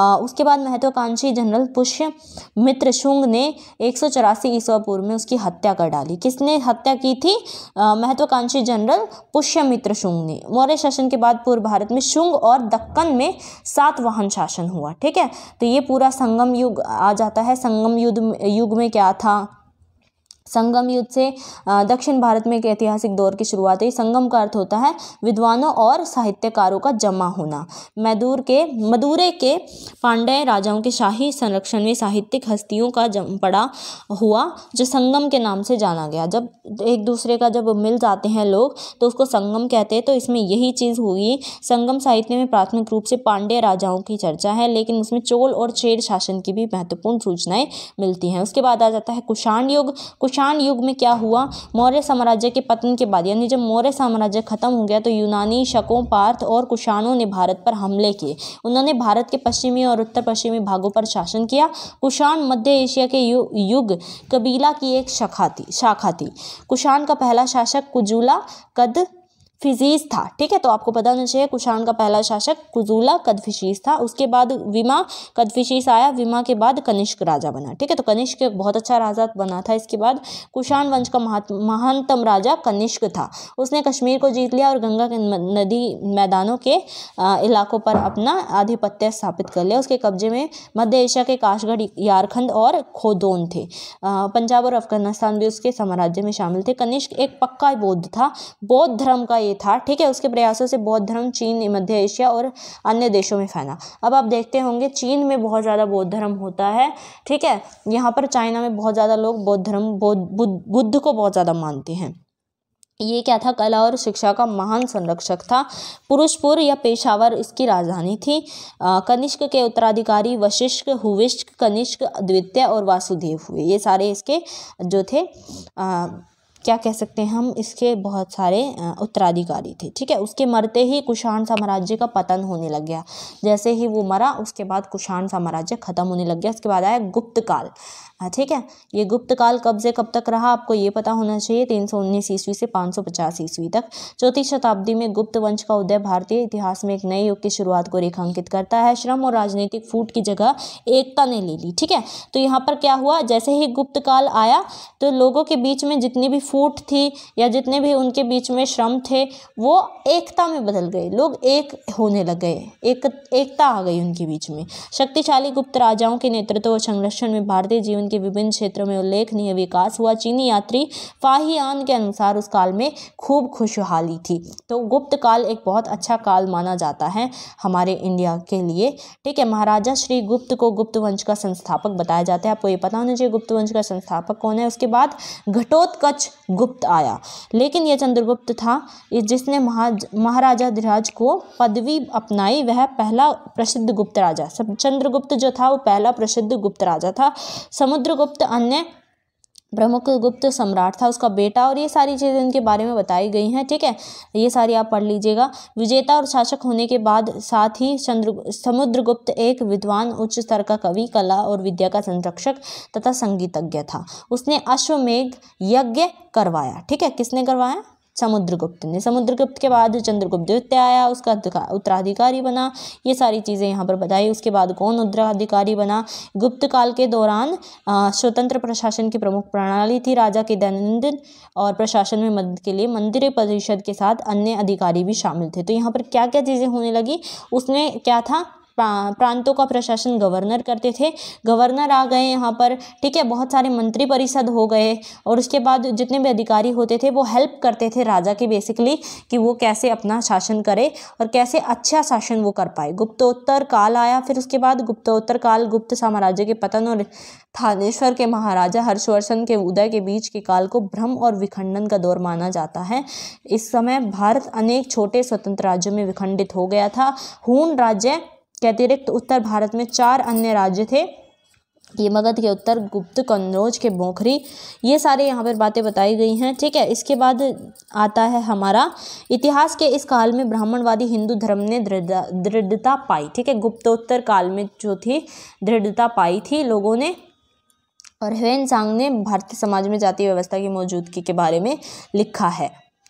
उसके बाद महत्वाकांक्षी जनरल पुष्य मित्र शुंग ने एक सौ पूर्व में उसकी हत्या कर डाली किसने हत्या की थी महत्वाकांक्षी जनरल पुष्य मित्र शुंग ने मौर्य शासन के बाद पूर्व भारत में शुंग और दक्कन में सात वाहन शासन हुआ ठीक है तो ये पूरा संगम युग आ जाता है संगम युद्ध युग में क्या था संगम युद्ध से दक्षिण भारत में एक ऐतिहासिक दौर की शुरुआत हुई संगम का अर्थ होता है विद्वानों और साहित्यकारों का जमा होना मैदूर के मदूरे के पांडे राजाओं के शाही संरक्षण में साहित्यिक हस्तियों का जम पड़ा हुआ जो संगम के नाम से जाना गया जब एक दूसरे का जब मिल जाते हैं लोग तो उसको संगम कहते हैं तो इसमें यही चीज़ हुई संगम साहित्य में प्राथमिक रूप से पांडे राजाओं की चर्चा है लेकिन उसमें चोल और चेर शासन की भी महत्वपूर्ण सूचनाएँ मिलती हैं उसके बाद आ जाता है कुषाण युग कुछ कुषाण युग में क्या हुआ मौर्य साम्राज्य के पतन के बाद यानी जब मौर्य साम्राज्य खत्म हो गया तो यूनानी शकों पार्थ और कुषाणों ने भारत पर हमले किए उन्होंने भारत के पश्चिमी और उत्तर पश्चिमी भागों पर शासन किया कुषाण मध्य एशिया के यु, युग कबीला की एक शाखा थी शाखा थी कुषाण का पहला शासक कुजुला कद फिजीज था ठीक है तो आपको पता होना चाहिए कुषाण का पहला शासक कुजूला कदफिशीस था उसके बाद विमा कदफिशीस आया विमा के बाद कनिष्क राजा बना ठीक है तो कनिष्क बहुत अच्छा राजा बना था इसके बाद कुषाण वंश का महानतम राजा कनिष्क था उसने कश्मीर को जीत लिया और गंगा के नदी मैदानों के इलाकों पर अपना आधिपत्य स्थापित कर लिया उसके कब्जे में मध्य एशिया के काशगढ़ यारखंड और खोदोन थे पंजाब और अफगानिस्तान भी उसके साम्राज्य में शामिल थे कनिष्क एक पक्का बौद्ध था बौद्ध धर्म का ये था ठीक है उसके प्रयासों से बौद्ध धर्म चीन मध्य एशिया और अन्य देशों में फैला अब आप देखते होंगे चीन में बहुत ज़्यादा बौद्ध धर्म होता है ठीक है यहाँ पर चाइना में बहुत ज़्यादा लोग बौद्ध धर्म बौद्ध बुद्ध को बहुत ज़्यादा मानते हैं ये क्या था कला और शिक्षा का महान संरक्षक था पुरुषपुर या पेशावर इसकी राजधानी थी कनिष्क के उत्तराधिकारी वशिष्क हुविष्क कनिष्क द्वितीय और वासुदेव हुए ये सारे इसके जो थे आ, क्या कह सकते हैं हम इसके बहुत सारे उत्तराधिकारी थे ठीक है उसके मरते ही कुषाण साम्राज्य का पतन होने लग गया जैसे ही वो मरा उसके बाद कुषाण साम्राज्य ख़त्म होने लग गया उसके बाद आया गुप्त काल हाँ, ठीक है ये गुप्त काल कब से कब तक रहा आपको ये पता होना चाहिए तीन सौ उन्नीस ईस्वी से पाँच सौ पचास ईस्वी तक चौथी शताब्दी में गुप्त वंश का उदय भारतीय इतिहास में एक नए युग की शुरुआत को रेखांकित करता है श्रम और राजनीतिक फूट की जगह एकता ने ले ली ठीक है तो यहाँ पर क्या हुआ जैसे ही गुप्त काल आया तो लोगों के बीच में जितनी भी फूट थी या जितने भी उनके बीच में श्रम थे वो एकता में बदल गए लोग एक होने लग गए एक एकता आ गई उनके बीच में शक्तिशाली गुप्त राजाओं के नेतृत्व और संरक्षण में भारतीय जीवन जीवन के विभिन्न क्षेत्रों में उल्लेखनीय विकास हुआ चीनी यात्री फाहियान के अनुसार उस काल में खूब खुशहाली थी तो गुप्त काल एक बहुत अच्छा काल माना जाता है हमारे इंडिया के लिए ठीक है महाराजा श्री गुप्त को गुप्त वंश का संस्थापक बताया जाता है आपको ये पता होना चाहिए गुप्त वंश का संस्थापक कौन है उसके बाद घटोत्कच गुप्त आया लेकिन यह चंद्रगुप्त था जिसने महाराजा धीराज को पदवी अपनाई वह पहला प्रसिद्ध गुप्त राजा चंद्रगुप्त जो था वो पहला प्रसिद्ध गुप्त राजा था समझ समुद्रगुप्त अन्य प्रमुख गुप्त सम्राट था उसका बेटा और ये सारी चीज़ें इनके बारे में बताई गई हैं ठीक है ये सारी आप पढ़ लीजिएगा विजेता और शासक होने के बाद साथ ही चंद्र समुद्रगुप्त एक विद्वान उच्च स्तर का कवि कला और विद्या का संरक्षक तथा संगीतज्ञ था उसने अश्वमेघ यज्ञ करवाया ठीक है किसने करवाया समुद्रगुप्त ने समुद्रगुप्त के बाद चंद्रगुप्त द्वितीय आया उसका उत्तराधिकारी बना ये सारी चीज़ें यहाँ पर बताई उसके बाद कौन उत्तराधिकारी बना गुप्त काल के दौरान स्वतंत्र प्रशासन की प्रमुख प्रणाली थी राजा के दैनंदिन और प्रशासन में मदद के लिए मंदिर परिषद के साथ अन्य अधिकारी भी शामिल थे तो यहाँ पर क्या क्या चीज़ें होने लगी उसमें क्या था प्रांतों का प्रशासन गवर्नर करते थे गवर्नर आ गए यहाँ पर ठीक है बहुत सारे मंत्री परिषद हो गए और उसके बाद जितने भी अधिकारी होते थे वो हेल्प करते थे राजा के बेसिकली कि वो कैसे अपना शासन करे और कैसे अच्छा शासन वो कर पाए गुप्तोत्तर काल आया फिर उसके बाद गुप्तोत्तर काल गुप्त साम्राज्य के पतन और थानेश्वर के महाराजा हर्षवर्धन के उदय के बीच के काल को भ्रम और विखंडन का दौर माना जाता है इस समय भारत अनेक छोटे स्वतंत्र राज्यों में विखंडित हो गया था हून राज्य इसके अतिरिक्त उत्तर भारत में चार अन्य राज्य थे ये मगध के उत्तर गुप्त कन्नौज के बोखरी ये सारे यहाँ पर बातें बताई गई हैं ठीक है इसके बाद आता है हमारा इतिहास के इस काल में ब्राह्मणवादी हिंदू धर्म ने दृढ़ता पाई ठीक है गुप्तोत्तर काल में जो थी दृढ़ता पाई थी लोगों ने और हेन सांग ने भारतीय समाज में जाति व्यवस्था की मौजूदगी के बारे में लिखा है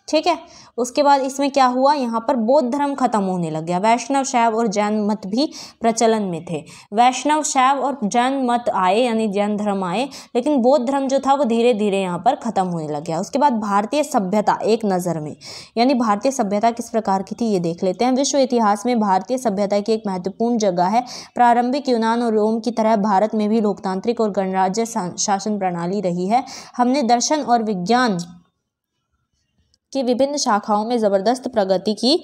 ठीक है उसके बाद इसमें क्या हुआ यहाँ पर बौद्ध धर्म खत्म होने लग गया वैष्णव शैव और जैन मत भी प्रचलन में थे वैष्णव शैव और जैन मत आए यानी जैन धर्म आए लेकिन बौद्ध धर्म जो था वो धीरे धीरे यहाँ पर ख़त्म होने लग गया उसके बाद भारतीय सभ्यता एक नज़र में यानी भारतीय सभ्यता किस प्रकार की थी ये देख लेते हैं विश्व इतिहास में भारतीय सभ्यता की एक महत्वपूर्ण जगह है प्रारंभिक यूनान और रोम की तरह भारत में भी लोकतांत्रिक और गणराज्य शासन प्रणाली रही है हमने दर्शन और विज्ञान की विभिन्न शाखाओं में ज़बरदस्त प्रगति की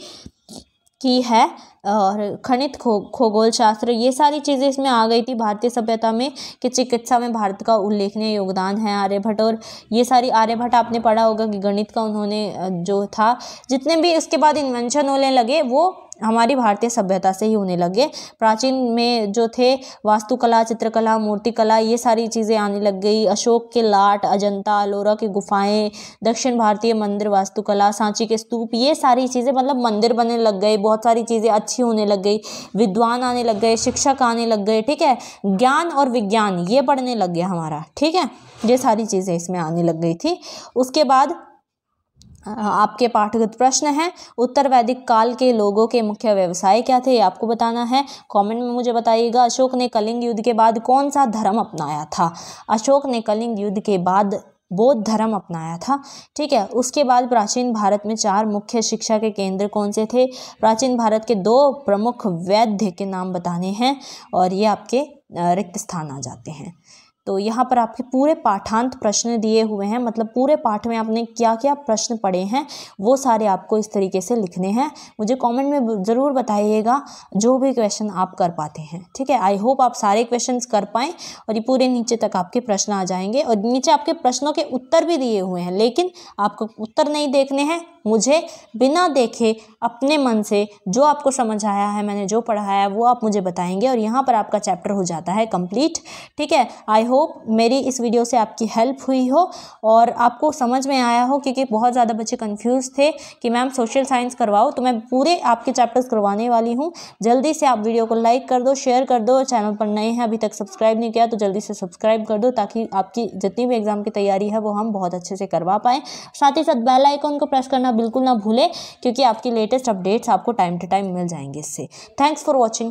की है और खनित खो खोगोल शास्त्र ये सारी चीज़ें इसमें आ गई थी भारतीय सभ्यता में कि चिकित्सा में भारत का उल्लेखनीय योगदान है आर्यभट्ट और ये सारी आर्यभट्ट आपने पढ़ा होगा कि गणित का उन्होंने जो था जितने भी इसके बाद इन्वेंशन होने लगे वो हमारी भारतीय सभ्यता से ही होने लगे प्राचीन में जो थे वास्तुकला चित्रकला मूर्तिकला ये सारी चीज़ें आने लग गई अशोक के लाट अजंता अलोरा की गुफाएं दक्षिण भारतीय मंदिर वास्तुकला सांची के स्तूप ये सारी चीज़ें मतलब मंदिर बनने लग गए बहुत सारी चीज़ें अच्छी होने लग गई विद्वान आने लग गए शिक्षक आने लग गए ठीक है ज्ञान और विज्ञान ये पढ़ने लग गया हमारा ठीक है ये सारी चीज़ें इसमें आने लग गई थी उसके बाद आपके पाठगत प्रश्न हैं उत्तर वैदिक काल के लोगों के मुख्य व्यवसाय क्या थे ये आपको बताना है कमेंट में मुझे बताइएगा अशोक ने कलिंग युद्ध के बाद कौन सा धर्म अपनाया था अशोक ने कलिंग युद्ध के बाद बौद्ध धर्म अपनाया था ठीक है उसके बाद प्राचीन भारत में चार मुख्य शिक्षा के केंद्र कौन से थे प्राचीन भारत के दो प्रमुख वैद्य के नाम बताने हैं और ये आपके रिक्त स्थान आ जाते हैं तो यहाँ पर आपके पूरे पाठांत प्रश्न दिए हुए हैं मतलब पूरे पाठ में आपने क्या क्या प्रश्न पढ़े हैं वो सारे आपको इस तरीके से लिखने हैं मुझे कमेंट में ज़रूर बताइएगा जो भी क्वेश्चन आप कर पाते हैं ठीक है आई होप आप सारे क्वेश्चन कर पाएँ और ये पूरे नीचे तक आपके प्रश्न आ जाएंगे और नीचे आपके प्रश्नों के उत्तर भी दिए हुए हैं लेकिन आपको उत्तर नहीं देखने हैं मुझे बिना देखे अपने मन से जो आपको समझ आया है मैंने जो पढ़ाया है वो आप मुझे बताएंगे और यहाँ पर आपका चैप्टर हो जाता है कंप्लीट ठीक है आई होप मेरी इस वीडियो से आपकी हेल्प हुई हो और आपको समझ में आया हो क्योंकि बहुत ज़्यादा बच्चे कन्फ्यूज़ थे कि मैम सोशल साइंस करवाओ तो मैं पूरे आपके चैप्टर्स करवाने वाली हूँ जल्दी से आप वीडियो को लाइक कर दो शेयर कर दो चैनल पर नए हैं अभी तक सब्सक्राइब नहीं किया तो जल्दी से सब्सक्राइब कर दो ताकि आपकी जितनी भी एग्ज़ाम की तैयारी है वो हम बहुत अच्छे से करवा पाएँ साथ ही साथ बेल आइकॉन को प्रेस करना बिल्कुल ना भूलें क्योंकि आपकी लेटेस्ट अपडेट्स आपको टाइम टू टाइम मिल जाएंगे इससे थैंक्स फॉर वॉचिंग